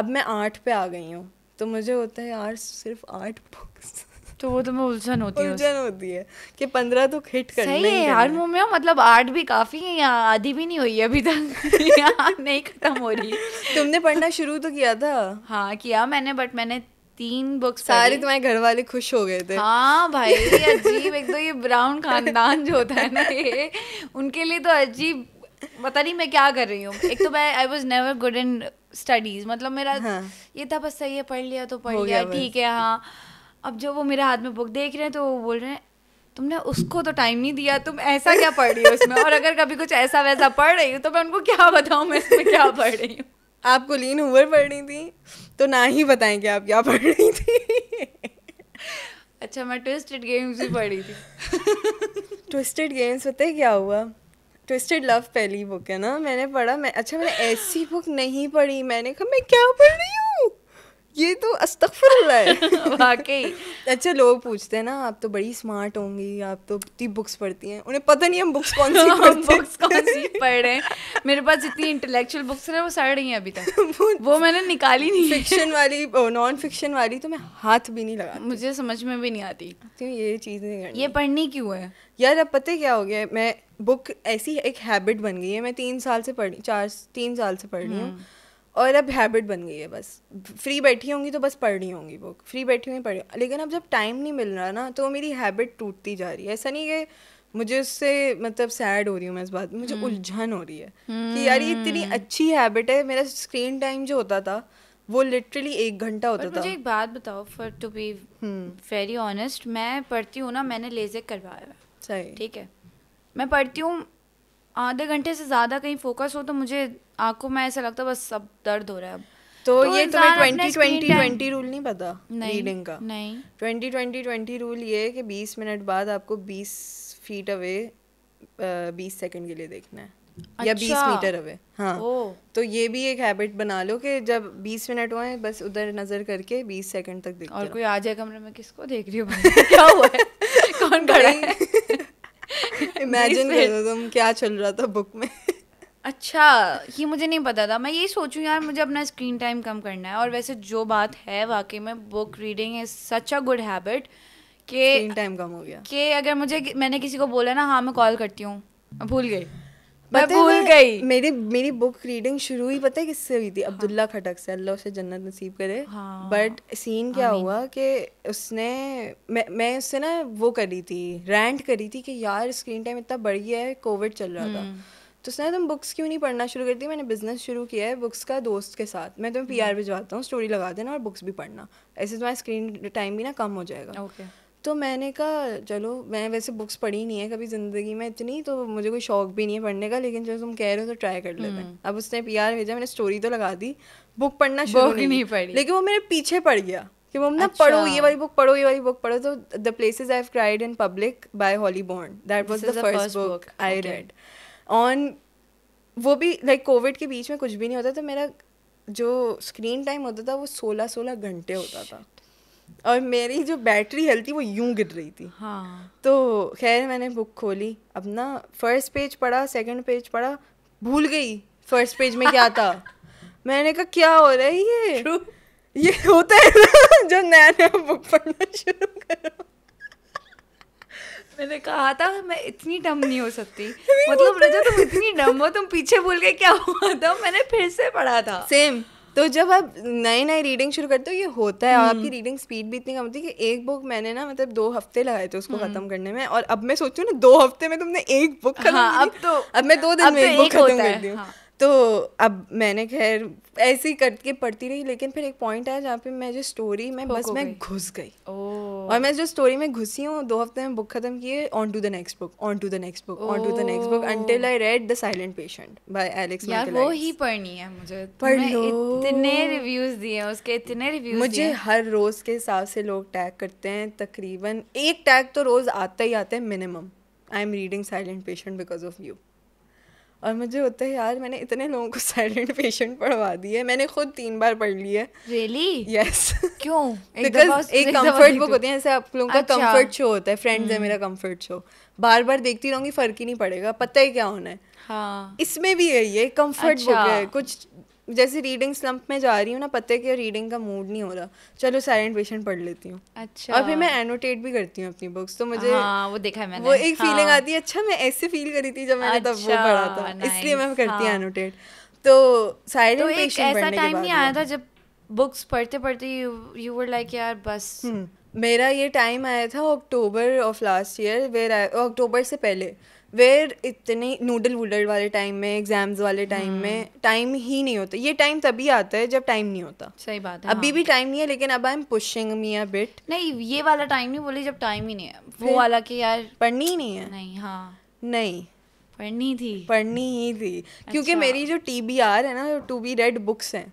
अब मैं आठ पे आ गई हूँ तो मुझे होता है यार सिर्फ आठ बुक्स तो वो तो मैं उलझन होती है उलझन होती है कि पंद्रह तो हिट कर सही है यार मुँह में मतलब आठ भी काफ़ी है यहाँ आधी भी नहीं हुई अभी तक नहीं ख़त्म हो रही तुमने पढ़ना शुरू तो किया था हाँ किया मैंने बट मैंने तीन बुक्स सारे तुम्हारे घर वाले खुश हो गए थे हाँ भाई अजीब एक तो ये ब्राउन खानदान जो होता है ना ये उनके लिए तो अजीब पता नहीं मैं क्या कर रही हूँ एक तो मैं I was never good in studies मतलब मेरा हाँ. ये था बस सही है पढ़ लिया तो पढ़ लिया ठीक है हाँ अब जब वो मेरे हाथ में बुक देख रहे हैं तो वो बोल रहे हैं तुमने उसको तो टाइम नहीं दिया तुम ऐसा क्या पढ़ रही हो उसमें और अगर कभी कुछ ऐसा वैसा पढ़ रही हूँ तो मैं उनको क्या बताऊँ मैं इसमें क्या पढ़ रही हूँ आप कुलीन हुवर पढ़ रही थी तो ना ही कि आप क्या पढ़ रही थी अच्छा मैं ट्विस्टेड गेम्स भी पढ़ी थी ट्विस्टेड गेम्स होते क्या हुआ ट्विस्टेड लव पहली बुक है ना मैंने पढ़ा मैं अच्छा मैंने ऐसी बुक नहीं पढ़ी मैंने कहा मैं क्या पढ़ रही हूँ ये तो अस्तफर है वाकई अच्छा लोग पूछते हैं ना आप तो बड़ी स्मार्ट होंगी आप तो इतनी बुक्स पढ़ती हैं उन्हें पता नहीं हम बुक्स कौन सी हम बुक्स कौन सी पढ़ रहे हैं मेरे पास जितनी इंटेलेक्चुअल बुक्स हैं वो सड़ रही हैं अभी तक वो मैंने निकाली नहीं फिक्शन वाली नॉन फिक्शन वाली तो मैं हाथ भी नहीं लगा मुझे समझ में भी नहीं आती क्यों तो ये चीज़ नहीं ये पढ़नी क्यों है यार अब पता क्या हो गया मैं बुक ऐसी एक हैबिट बन गई है मैं तीन साल से पढ़ चार तीन साल से पढ़ रही हूँ हम्म। और अब हैबिट बन गई है बस फ्री बैठी होंगी तो बस पढ़नी होंगी बुक फ्री बैठी होंगी पढ़ी लेकिन अब जब टाइम नहीं मिल रहा ना तो मेरी हैबिट टूटती जा रही है ऐसा नहीं है मुझे उससे मतलब सैड हो रही हूँ मैं इस बात मुझे hmm. उलझन हो रही है hmm. कि यार ये इतनी हम्म। अच्छी हैबिट है मेरा स्क्रीन टाइम जो होता था वो लिटरली एक घंटा होता मुझे था मुझे एक बात बताओ for to be very honest मैं पढ़ती हूँ ना मैंने लेजे करवाया सही ठीक है मैं पढ़ती हूँ आधे घंटे से ज़्यादा कहीं फोकस हो तो मुझे आंखों में ऐसा लगता है बस सब दर्द हो रहा है तो, तो ये तुम्हें ट्वेंटी ट्वेंटी ट्वेंटी रूल नहीं पता रीडिंग का नहीं ट्वेंटी ट्वेंटी ट्वेंटी रूल ये है कि बीस मिनट बाद आपको बीस फीट अवे बीस सेकंड के लिए देखना है अच्छा। या बीस मीटर अच्छा। अवे हाँ तो ये भी एक हैबिट बना लो कि जब बीस मिनट हुए बस उधर नजर करके बीस सेकंड तक देखो और कोई आ जाए कमरे में किसको देख रही हो क्या हुआ है कौन खड़ा है इमेजिन करो तुम क्या चल रहा था बुक में अच्छा ये मुझे नहीं पता था मैं यही सोचूं यार मुझे अपना स्क्रीन टाइम कम करना है और वैसे जो बात है वाकई में book reading is such a good habit screen time कम हो गया के अगर मुझे मैंने किसी को बोला ना हाँ मैं कॉल करती हूँ भूल गई मैं भूल गई मेरी मेरी बुक रीडिंग शुरू ही पता है किससे हुई थी हाँ. अब्दुल्ला खटक से अल्लाह उसे जन्नत नसीब करे हाँ. बट सीन क्या हुआ कि उसने मैं मैं उससे ना वो करी थी रैंट करी थी कि यार स्क्रीन टाइम इतना बढ़ गया है कोविड चल रहा hmm. था हम्म। तो उसने तुम बुक्स क्यों नहीं पढ़ना शुरू करती मैंने बिज़नेस शुरू किया है बुक्स का दोस्त के साथ मैं तुम्हें पी आर भिजवाता हूँ स्टोरी लगा देना और बुक्स भी पढ़ना ऐसे तुम्हारा स्क्रीन टाइम भी ना कम हो जाएगा okay. तो मैंने कहा चलो मैं वैसे बुक्स पढ़ी नहीं है कभी ज़िंदगी में इतनी तो मुझे कोई शौक भी नहीं है पढ़ने का लेकिन जो तुम कह रहे हो तो ट्राई कर लेते हैं हम्म। अब उसने पी आर भेजा मैंने स्टोरी तो लगा दी बुक पढ़ना शुरू नहीं, नहीं पढ़ी लेकिन वो मेरे पीछे पड़ गया कि मम अच्छा। पढ़ो ये वाली बुक पढ़ो ये वाली बुक पढ़ो तो the places I have cried in public by Holly Bourne that was the first book I read on वो भी लाइक कोविड के बीच में कुछ भी नहीं होता था मेरा जो स्क्रीन टाइम होता था वो सोलह सोलह घंटे होता था और मेरी जो बैटरी हेल्थ थी वो यूं गिर रही थी हाँ तो खैर मैंने बुक खोली अपना फर्स्ट पेज पढ़ा सेकंड पेज पढ़ा भूल गई फर्स्ट पेज में क्या था मैंने कहा क्या हो रहा है ये True. ये होता है जो नया नया बुक पढ़ना शुरू करो मैंने कहा था मैं इतनी डम नहीं हो सकती मतलब रजा तुम इतनी डम हो तुम पीछे बोल के क्या हुआ था मैंने फिर से पढ़ा था सेम तो जब आप नई नई रीडिंग शुरू करते हो ये होता है और हम्म। आपकी रीडिंग स्पीड भी इतनी कम होती है कि एक बुक मैंने ना मतलब दो हफ्ते लगाए थे उसको हम्म। खत्म करने में और अब मैं हूँ ना दो हफ्ते में तुमने एक बुक खत्म हाँ, अब तो अब मैं दो दिन में तो एक बुक खत्म कर दी हूँ हाँ। तो अब मैंने खैर ऐसे ही करके पढ़ती रही लेकिन फिर एक पॉइंट आया जहाँ पे मैं जो स्टोरी में बस मैं घुस गई और मैं जो स्टोरी में घुसी हूँ दो हफ्ते में बुक खत्म किए on to the next book on to the next book on to the next book until I read the silent patient by Alex वो ही पढ़नी है मुझे पढ़ लो इतने रिव्यूज दिए उसके इतने रिव्यूज मुझे हर रोज के हिसाब से लोग टैग करते हैं तकरीबन एक टैग तो रोज आता ही आता है minimum I am reading silent patient because of you और मुझे होता है यार मैंने इतने लोगों को साइलेंट पेशेंट पढ़वा दिए मैंने खुद तीन बार पढ़ ली है रियली यस क्यों एक कंफर्ट बुक होती है जैसे आप लोगों का कंफर्ट अच्छा। शो होता है फ्रेंड्स है हम्म। मेरा कंफर्ट शो बार बार देखती रहूंगी फर्क ही नहीं पड़ेगा पता ही क्या होना है हाँ इसमें भी है ये कंफर्ट बुक है कुछ जैसे रीडिंग स्लंप में जा रही हूँ ना पते के रीडिंग का मूड नहीं हो रहा चलो साइलेंट पेशेंट पढ़ लेती हूँ अच्छा और फिर मैं एनोटेट भी करती हूँ अपनी बुक्स तो मुझे हाँ, वो देखा है मैंने वो एक हाँ. फीलिंग आती है अच्छा मैं ऐसे फील करी थी जब मैंने अच्छा, तब वो अच्छा, पढ़ा था इसलिए मैं करती हूँ एनोटेट हाँ। तो साइलेंट पेशेंट तो ऐसा टाइम नहीं आया था जब बुक्स पढ़ते पढ़ते यू वर लाइक यार बस हम्म, मेरा ये टाइम आया था October of last year where अक्टूबर से पहले वेर इतने नूडल वूडल वाले टाइम में एग्जाम्स वाले टाइम में टाइम हम्म। ही नहीं होता ये टाइम तभी आता है जब टाइम नहीं होता सही बात है अभी हाँ। भी टाइम नहीं है लेकिन अब I am pushing me a bit नहीं ये वाला टाइम नहीं बोले जब टाइम ही नहीं है वो वाला कि यार पढ़नी ही नहीं है नहीं हाँ नहीं पढ़नी थी पढ़नी ही थी अच्छा। क्योंकि मेरी जो टी बी आर है ना टू बी रेड बुक्स हैं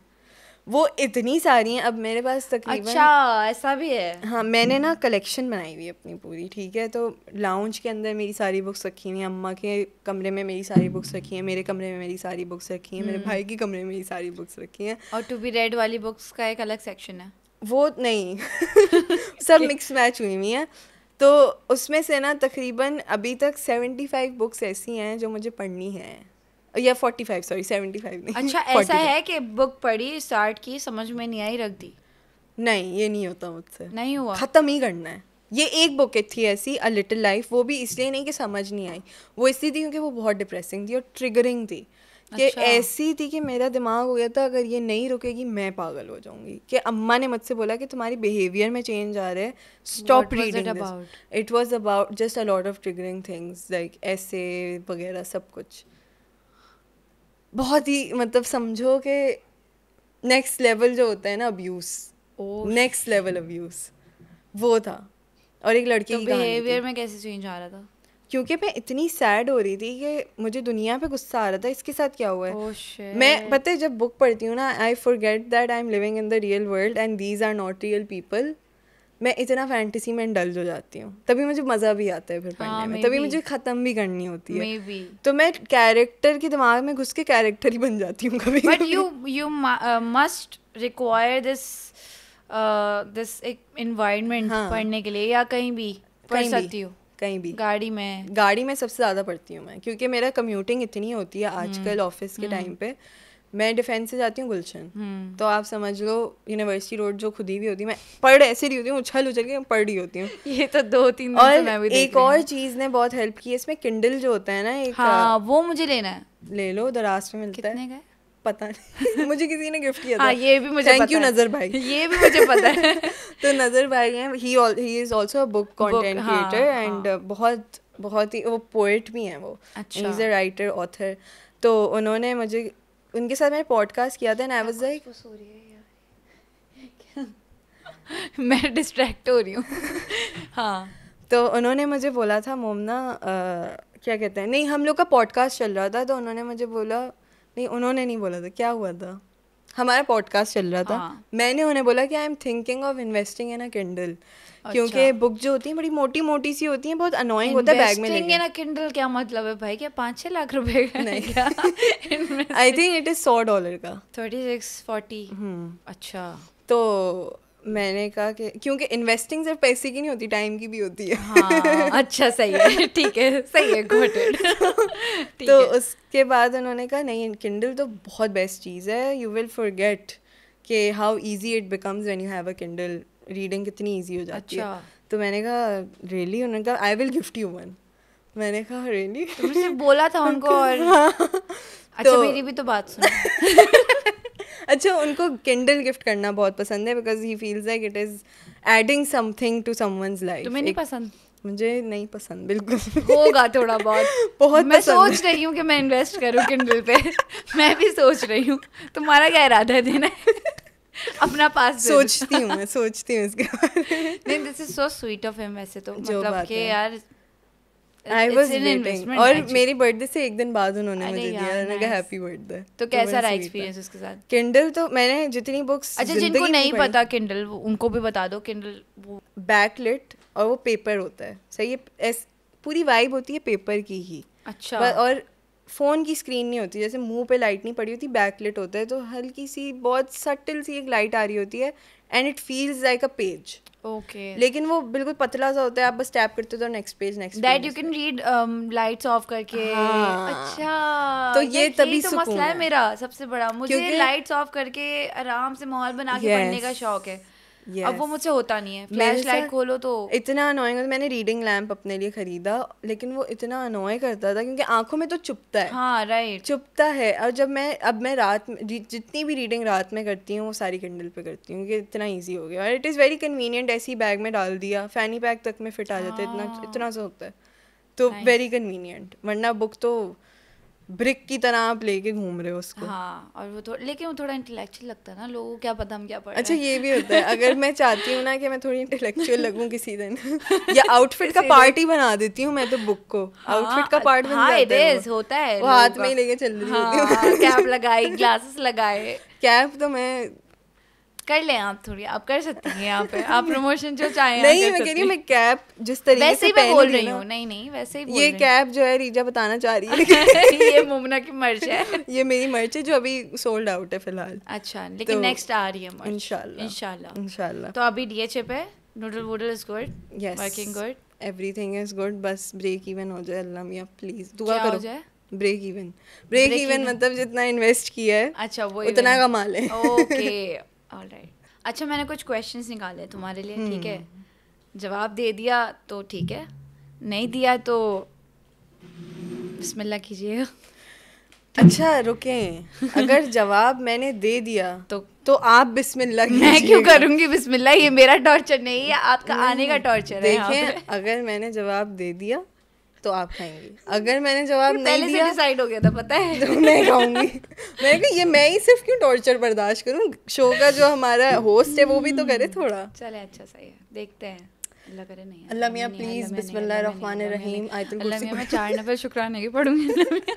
वो इतनी सारी हैं अब मेरे पास तकरीबन अच्छा ऐसा भी है हाँ मैंने ना कलेक्शन बनाई हुई अपनी पूरी ठीक है तो लाउंज के अंदर मेरी सारी बुक्स रखी हुई हैं अम्मा के कमरे में मेरी सारी बुक्स रखी हैं मेरे कमरे में मेरी सारी बुक्स रखी हैं मेरे हम्म। भाई के कमरे में मेरी सारी बुक्स रखी हैं और टू बी रेड वाली बुक्स का एक अलग सेक्शन है वो नहीं सब मिक्स मैच हुई हुई हैं तो उसमें से ना तकरीबन अभी तक सेवेंटी फाइव बुक्स ऐसी हैं जो मुझे पढ़नी हैं या forty five sorry seventy five नहीं अच्छा ऐसा है कि बुक पढ़ी स्टार्ट की समझ में नहीं आई रख दी नहीं ये नहीं होता मुझसे नहीं हुआ ख़त्म ही करना है ये एक बुक थी ऐसी अ लिटिल लाइफ वो भी इसलिए नहीं कि समझ नहीं आई वो इसलिए थी क्योंकि वो बहुत डिप्रेसिंग थी और ट्रिगरिंग थी कि अच्छा। ऐसी थी कि मेरा दिमाग हो गया था अगर ये नहीं रुकेगी मैं पागल हो जाऊंगी कि अम्मा ने मुझसे बोला कि तुम्हारी बिहेवियर में चेंज आ रहा है stop reading it was about just a lot of triggering things like ऐसे वगैरह सब कुछ बहुत ही मतलब समझो कि नेक्स्ट लेवल जो होता है ना अब्यूज़ नेक्स्ट लेवल अब्यूज वो था और एक लड़की तो बिहेवियर में कैसे चेंज आ रहा था क्योंकि मैं इतनी सैड हो रही थी कि मुझे दुनिया पे गुस्सा आ रहा था इसके साथ क्या हुआ है oh, मैं पता है जब बुक पढ़ती हूँ ना I forget that I am living in the real world and these are not real people मैं इतना फैंटेसी में इंडल्ज हो जाती हूँ तभी मुझे मज़ा भी आता है फिर हाँ, पढ़ने में तभी मुझे ख़त्म भी करनी होती है तो मैं कैरेक्टर के दिमाग में घुस के कैरेक्टर ही बन जाती हूँ कभी but you you must require this this एक इन्वायरमेंट हाँ। पढ़ने के लिए या कहीं भी पढ़ सकती हूँ कहीं भी गाड़ी में गाड़ी में सबसे ज़्यादा पढ़ती हूँ मैं क्योंकि मेरा कम्यूटिंग इतनी होती है आजकल ऑफिस हम्म, के टाइम हम्म। पे मैं डिफेंस से जाती हूँ गुलशन हम्म। तो आप समझ लो यूनिवर्सिटी रोड जो ही भी होती है मैं पढ़ ऐसे रही होती हूँ उछल उछल के पढ़ रही होती हूँ ये तो दो तीन और मैं भी एक और चीज़ ने बहुत हेल्प की है इसमें किंडल जो होता है ना एक हाँ, वो मुझे लेना है ले लो दराज में मिलता है पता नहीं मुझे किसी ने गिफ्ट किया था हाँ, ये भी मुझे थैंक यू नजर भाई ये भी मुझे पता है तो नजर भाई हैं ही he is also book content creator and बहुत बहुत ही वो पोएट भी हैं वो इज अ राइटर ऑथर तो उन्होंने मुझे उनके साथ मैंने पॉडकास्ट किया था एंड आई वाज लाइक मैं डिस्ट्रैक्ट हो रही हूँ हाँ तो उन्होंने मुझे बोला था मोमना क्या कहते हैं नहीं हम लोग का पॉडकास्ट चल रहा था तो उन्होंने मुझे बोला नहीं उन्होंने नहीं बोला था क्या हुआ था हमारा पॉडकास्ट चल रहा था हाँ. मैंने उन्हें बोला कि I am thinking of investing in a Kindle क्योंकि बुक जो होती है बड़ी मोटी मोटी सी होती है बहुत अनोइंग होता है बैग में लेके ना किंडल क्या मतलब है भाई क्या पाँच छः लाख रुपए का नहीं क्या आई थिंक इट इज सौ डॉलर का थर्टी सिक्स फोर्टी अच्छा तो मैंने कहा कि क्योंकि इन्वेस्टिंग सिर्फ पैसे की नहीं होती टाइम की भी होती है हाँ, अच्छा सही है ठीक है सही है गुड तो है. उसके बाद उन्होंने कहा नहीं किंडल तो बहुत बेस्ट चीज़ है यू विल फॉरगेट कि how easy it becomes when you have a Kindle reading कितनी इजी हो जाती अच्छा. है तो मैंने कहा रियली उन्होंने कहा I will gift you one मैंने कहा रियली तुमने तो बोला था उनको और हाँ। अच्छा तो मेरी भी तो बात सुनो अच्छा उनको किंडल गिफ्ट करना बहुत पसंद है because he feels like it is adding something to someone's life तुम्हें नहीं पसंद मुझे नहीं पसंद बिल्कुल होगा थोड़ा बहुत बहुत मैं सोच रही हूँ कि मैं इन्वेस्ट करूँ किंडल पे मैं भी सोच रही हूँ तुम्हारा क्या इरादा है देना अपना पास सोचती हूँ मैं सोचती हूँ इसके बारे में नहीं this is so sweet of him वैसे तो मतलब के यार आई वाज इन वेटिंग और मेरी बर्थडे से एक दिन बाद उन्होंने मुझे दिया उन्होंने कहा हैप्पी बर्थडे तो, तो कैसा रहा एक्सपीरियंस उसके साथ किंडल तो मैंने जितनी बुक्स अच्छा जिनको नहीं पता किंडल उनको भी बता दो किंडल वो बैकलिट और वो पेपर होता है सही है पूरी वाइब होती है पेपर की ही अच्छा और फ़ोन की स्क्रीन नहीं होती जैसे मुंह पे लाइट नहीं पड़ी होती लिट होता है तो हल्की सी बहुत सटल सी एक लाइट आ रही होती है and it feels like a page okay लेकिन वो बिल्कुल पतला सा होता है आप बस टैप करते हो next page next that you can read lights off करके हाँ। अच्छा तो ये तभी तो मसला है मेरा सबसे बड़ा मुझे लाइट्स ऑफ करके आराम से माहौल बना के पढ़ने का शौक है yes. अब वो मुझसे होता नहीं है फ्लैश लाइट खोलो तो इतना अनोइंग होता मैंने रीडिंग लैम्प अपने लिए खरीदा लेकिन वो इतना अनोय करता था क्योंकि आंखों में तो चुपता है हाँ राइट चुपता है और जब मैं अब मैं रात में जितनी भी रीडिंग रात में करती हूँ वो सारी कैंडल पे करती हूँ क्योंकि इतना ईजी हो गया और इट इज़ वेरी कन्वीनियंट ऐसी बैग में डाल दिया फैनी बैग तक में फिट आ जाता है इतना हाँ। इतना सा होता है तो वेरी कन्वीनियंट वरना बुक तो ब्रिक की तरह आप लेके घूम रहे हो उसको हाँ और वो थोड़ा लेकिन वो थोड़ा इंटेलेक्चुअल लगता है ना लोगों क्या पता हम क्या पढ़ अच्छा ये भी होता है अगर मैं चाहती हूँ ना कि मैं थोड़ी इंटेलेक्चुअल लगूँ किसी दिन या आउटफिट का पार्ट ही बना देती हूँ मैं तो बुक को आउटफिट हाँ, का पार्ट बन हाँ, जाता है होता है वो हाथ में ही लेके चल रही हूँ कैप हाँ, लगाए ग्लासेस लगाए कैप तो मैं कर ले आप थोड़ी आप कर सकती हैं यहाँ पे आप प्रमोशन जो चाहे नहीं मैं कह रही मैं कैप जिस तरीके वैसे से मैं बोल रही हूँ नहीं नहीं वैसे ही बोल ये रही कैप जो है रीजा बताना चाह रही है ये मुमना की मर्च है ये मेरी मर्च है जो अभी सोल्ड आउट है फिलहाल अच्छा लेकिन नेक्स्ट तो आ रही है इनशाला इनशाला तो अभी डी एच ए पे नूडल वूडल is good working good everything is good बस ब्रेक इवन हो जाए अल्लाह मियां प्लीज दुआ करो जाए ब्रेक इवन ब्रेक इवन मतलब जितना इन्वेस्ट किया है अच्छा वो उतना कमा ले ओके ऑल राइट अच्छा मैंने कुछ क्वेश्चन निकाले तुम्हारे लिए ठीक है हम्म। जवाब दे दिया तो ठीक है नहीं दिया तो बसमल्ला कीजिएगा अच्छा रुके अगर जवाब मैंने दे दिया तो तो आप बिस्मिल्लाह मैं क्यों करूंगी बिस्मिल्लाह ये मेरा टॉर्चर नहीं है आपका आने का टॉर्चर है देखिए अगर मैंने जवाब दे दिया तो आप खाएंगी अगर मैंने जवाब नहीं पहले दिया डिसाइड हो गया था पता है तो मैं खाऊंगी मैं ये मैं ही सिर्फ क्यों टॉर्चर बर्दाश्त करूं शो का जो हमारा होस्ट है वो भी तो hmm. करे थोड़ा चले अच्छा सही है देखते हैं अल्लाह करे नहीं अल्लाह मियाँ प्लीज़ बिस्मिल्लाह रहमान रहीम आयतुल कुर्सी मैं चार नफर शुक्राने की पढ़ूंगी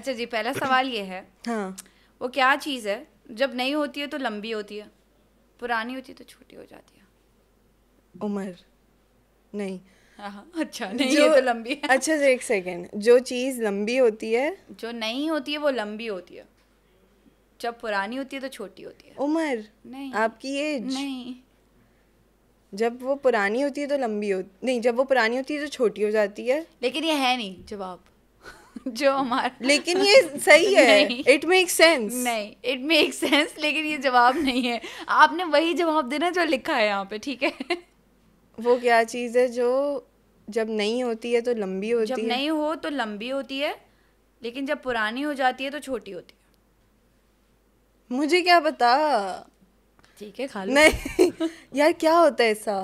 अच्छा जी पहला सवाल ये है हाँ वो क्या चीज़ है जब नई होती है तो लंबी होती है पुरानी होती है तो छोटी हो जाती है उम्र नहीं हाँ, हाँ। अच्छा नहीं जो, ये तो लंबी है अच्छा एक सेकेंड जो चीज़ लंबी होती है जो नहीं होती है वो लंबी होती है जब पुरानी होती है तो छोटी होती है उम्र नहीं आपकी एज नहीं जब वो पुरानी होती है तो लंबी होती नहीं जब वो पुरानी होती है तो छोटी हो जाती है लेकिन ये है नहीं जवाब जो हमारा लेकिन ये सही है इट मेक सेंस नहीं इट मेक सेंस लेकिन ये जवाब नहीं है आपने वही जवाब देना जो लिखा है यहाँ पे ठीक है वो क्या चीज़ है जो जब नहीं होती है तो लंबी होती जब है जब नहीं हो तो लंबी होती है लेकिन जब पुरानी हो जाती है तो छोटी होती है मुझे क्या पता ठीक है खा लो नहीं यार क्या होता है ऐसा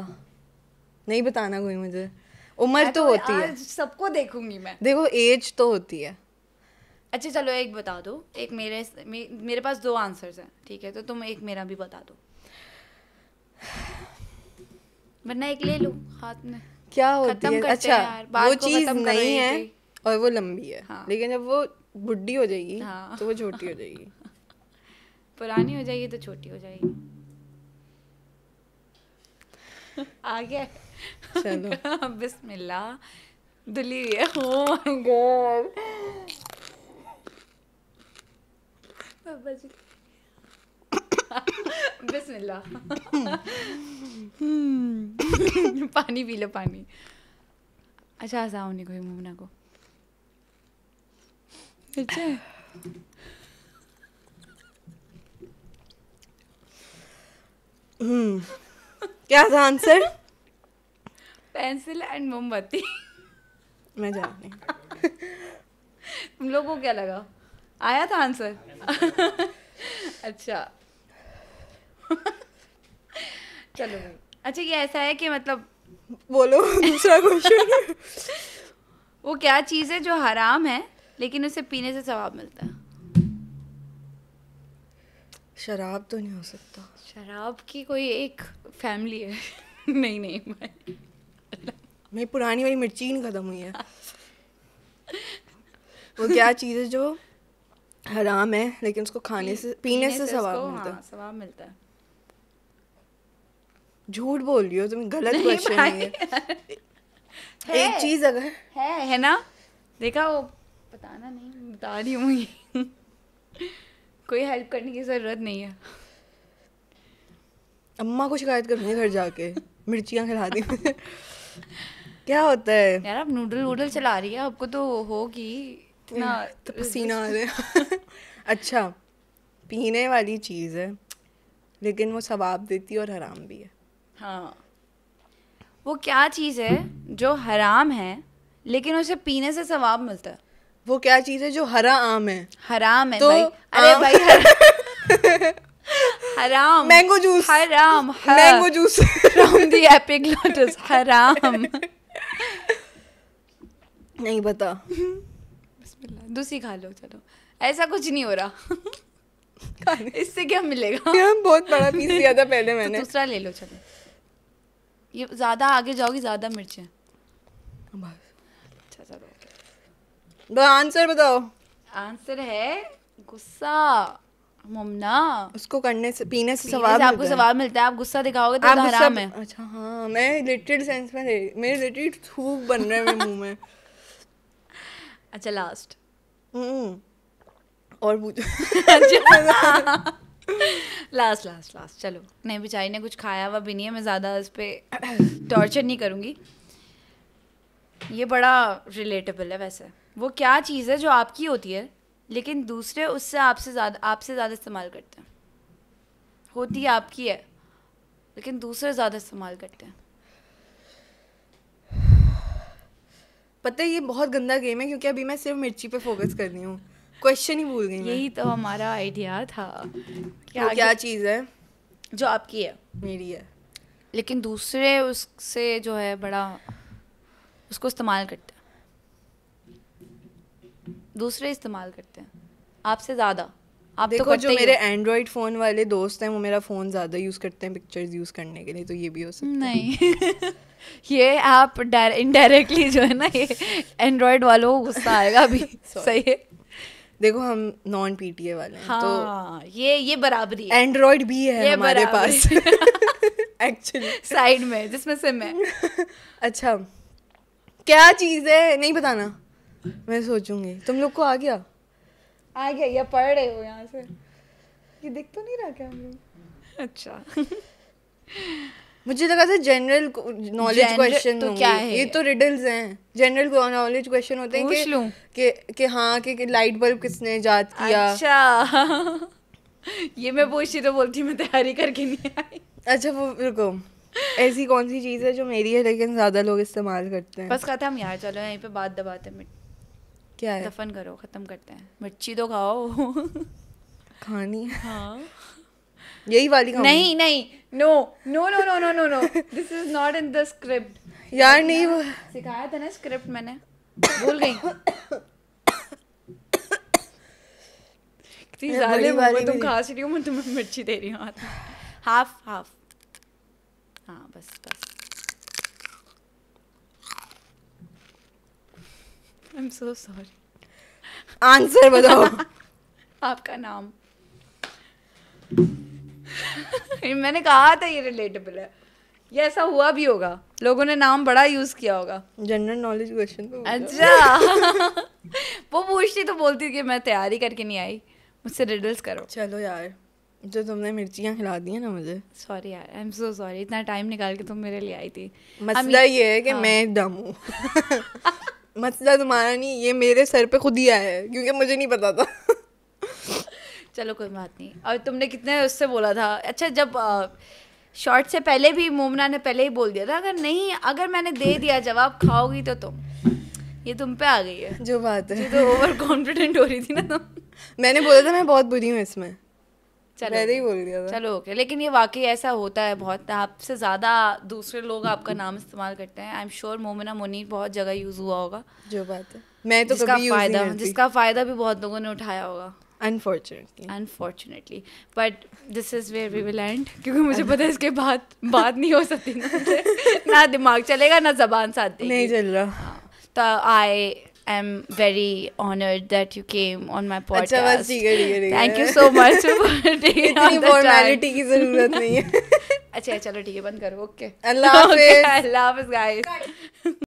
नहीं बताना कोई मुझे उम्र तो, तो होती है सबको देखूंगी मैं देखो एज तो होती है अच्छा चलो एक बता दो एक मेरे मे, मेरे पास दो आंसर्स हैं ठीक है तो तुम एक मेरा भी बता दो वरना एक ले लो हाथ में क्या होती है अच्छा वो चीज नहीं है और वो लंबी है हाँ। लेकिन जब वो बुढ़ी हो जाएगी हाँ। तो वो छोटी हो जाएगी पुरानी हो जाएगी तो छोटी हो जाएगी आगे चलो बिस्मिल्लाह दुली हुई है ओह माय गॉड बाबा जी बिस्मिल्लाह हम्म। पानी पी लो पानी अच्छा हंसाओ नहीं कोई मुमना को अच्छा हम्म। क्या था आंसर पेंसिल एंड मोमबत्ती मैं जानती तुम लोगों को क्या लगा आया था आंसर अच्छा चलो भाई अच्छा ये ऐसा है कि मतलब बोलो दूसरा क्वेश्चन वो क्या चीज़ है जो हराम है लेकिन उसे पीने से सवाब मिलता है शराब तो नहीं हो सकता शराब की कोई एक फैमिली है नहीं नहीं भाई मेरी पुरानी वाली मिर्चीन खत्म हुई है वो क्या चीज़ है जो हराम है लेकिन उसको खाने से पीने, पीने से, से सवाब मिलता है हाँ, सवाब मिलता है झूठ बोल रही हो तुम गलत क्वेश्चन है एक चीज अगर है है ना देखा वो बताना नहीं बता रही हूँ कोई हेल्प करने की जरूरत नहीं है अम्मा को शिकायत करूँगी घर जाके मिर्चियाँ खिला दी क्या होता है यार आप नूडल वूडल चला रही है आपको तो होगी इतना तो पसीना आ रहा है अच्छा पीने वाली चीज़ है लेकिन वो सवाब देती है और हराम भी है हाँ वो क्या चीज़ है जो हराम है लेकिन उसे पीने से सवाब मिलता है वो क्या चीज़ है जो हरा आम है हराम है तो भाई अरे भाई हर... हराम मैंगो जूस हराम हर... mango juice from the Epic Lotus हराम नहीं पता दूसरी खा लो चलो ऐसा कुछ नहीं हो रहा इससे क्या मिलेगा बहुत बड़ा पीस लिया था पहले तो मैंने तो दूसरा ले लो चलो ये ज़्यादा आगे जाओगी ज़्यादा मिर्चें अच्छा आंसर बताओ आंसर है गुस्सा मुमना उसको करने से पीने से सवाल आपको सवाल मिलता है आप गुस्सा दिखाओगे तो हराम है अच्छा हाँ मैं लिटरेट सेंस में मेरे लिटरेट थूक बन रहे हैं मुंह में अच्छा लास्ट हम्म। और पूछो अच्छा लास्ट लास्ट लास्ट चलो नहीं बेचारी ने कुछ खाया हुआ भी नहीं है मैं ज़्यादा इस पर टॉर्चर नहीं करूँगी ये बड़ा रिलेटेबल है वैसे वो क्या चीज़ है जो आपकी होती है लेकिन दूसरे उससे आपसे ज़्यादा आपसे ज़्यादा इस्तेमाल करते हैं होती है आपकी है लेकिन दूसरे ज़्यादा इस्तेमाल करते हैं पता है ये बहुत गंदा गेम है क्योंकि अभी मैं सिर्फ मिर्ची पे फोकस कर रही हूँ क्वेश्चन ही भूल गई यही तो हमारा आइडिया था क्या क्या चीज़ है जो आपकी है मेरी है लेकिन दूसरे उससे जो है बड़ा उसको इस्तेमाल करते हैं दूसरे इस्तेमाल करते हैं आपसे ज़्यादा आप तो देखो तो जो मेरे एंड्रॉयड फ़ोन वाले दोस्त हैं वो मेरा फ़ोन ज़्यादा यूज़ करते हैं पिक्चर्स यूज़ करने के लिए तो ये भी हो सकता नहीं ये आप इनडायरेक्टली जो है ना ये एंड्रॉयड वालों को गुस्सा आएगा अभी सही है देखो हम नॉन पीटीए वाले हैं तो हाँ, तो ये ये बराबरी एंड्रॉइड भी है हमारे पास एक्चुअली साइड में जिसमें सिम है अच्छा क्या चीज़ है नहीं बताना मैं सोचूंगी तुम लोग को आ गया आ गया या पढ़ रहे हो यहाँ से ये दिख तो नहीं रहा क्या हम लोग अच्छा मुझे लगा था जनरल नॉलेज क्वेश्चन ये तो रिडल्स हैं जनरल नॉलेज क्वेश्चन होते हैं कि, कि हाँ कि, लाइट बल्ब किसने याद किया अच्छा ये मैं पूछती तो बोलती मैं तैयारी करके नहीं आई अच्छा वो रुको ऐसी कौन सी चीज़ है जो मेरी है लेकिन ज़्यादा लोग इस्तेमाल करते हैं बस ख़त्म यार चलो यहीं पे बात दबाते हैं क्या है दफन करो ख़त्म करते हैं मिर्ची तो खाओ खानी हाँ यही वाली नहीं नहीं no no no no no no no this is not in the script यार नहीं सिखाया था ना स्क्रिप्ट मैंने भूल गई कितनी ज्यादा बारी तुम खा रही हो मैं तुम्हें मिर्ची दे रही हूँ हाथ हाफ हाफ हाँ बस बस I am so sorry answer बताओ आपका नाम मैंने कहा था ये रिलेटेबल है ये ऐसा हुआ भी होगा लोगों ने नाम बड़ा यूज किया होगा जनरल नॉलेज क्वेश्चन अच्छा वो पूछती तो बोलती कि मैं तैयारी करके नहीं आई मुझसे रिडल्स करो चलो यार जो तुमने मिर्चियाँ खिला दी ना मुझे सॉरी यार आई एम सो सॉरी इतना टाइम निकाल के तुम मेरे लिए आई थी मसला ये है कि हाँ। मैं दम हूँ मसला तुम्हारा नहीं ये मेरे सर पे खुद ही आया है क्योंकि मुझे नहीं पता था चलो कोई बात नहीं और तुमने कितने उससे बोला था अच्छा जब शॉर्ट से पहले भी मोमना ने पहले ही बोल दिया था अगर नहीं अगर मैंने दे दिया जवाब खाओगी तो तुम ये तुम पे आ गई है जो बात है तो ओवर कॉन्फिडेंट हो रही थी ना तुम मैंने बोला था मैं बहुत बुरी हूँ इसमें चलो ही बोल दिया था चलो ओके लेकिन ये वाकई ऐसा होता है बहुत आपसे ज़्यादा दूसरे लोग आपका नाम इस्तेमाल करते हैं I am sure Momina Munir बहुत जगह यूज़ हुआ होगा जो बात है मैं तो जिसका कभी फायदा जिसका फ़ायदा भी बहुत लोगों ने उठाया होगा unfortunately unfortunately but this is where we will end क्योंकि मुझे पता है इसके बाद बात नहीं हो सकती ना दिमाग चलेगा ना जबान साथ देगी. नहीं चल रहा हाँ। तो I am very honoured that you came on my podcast thank you so much इतनी फॉर्मेलिटी की जरूरत नहीं है अच्छा चलो ठीक है बंद करो ओके अल्लाह हाफिज अल्लाह हाफिज गाइस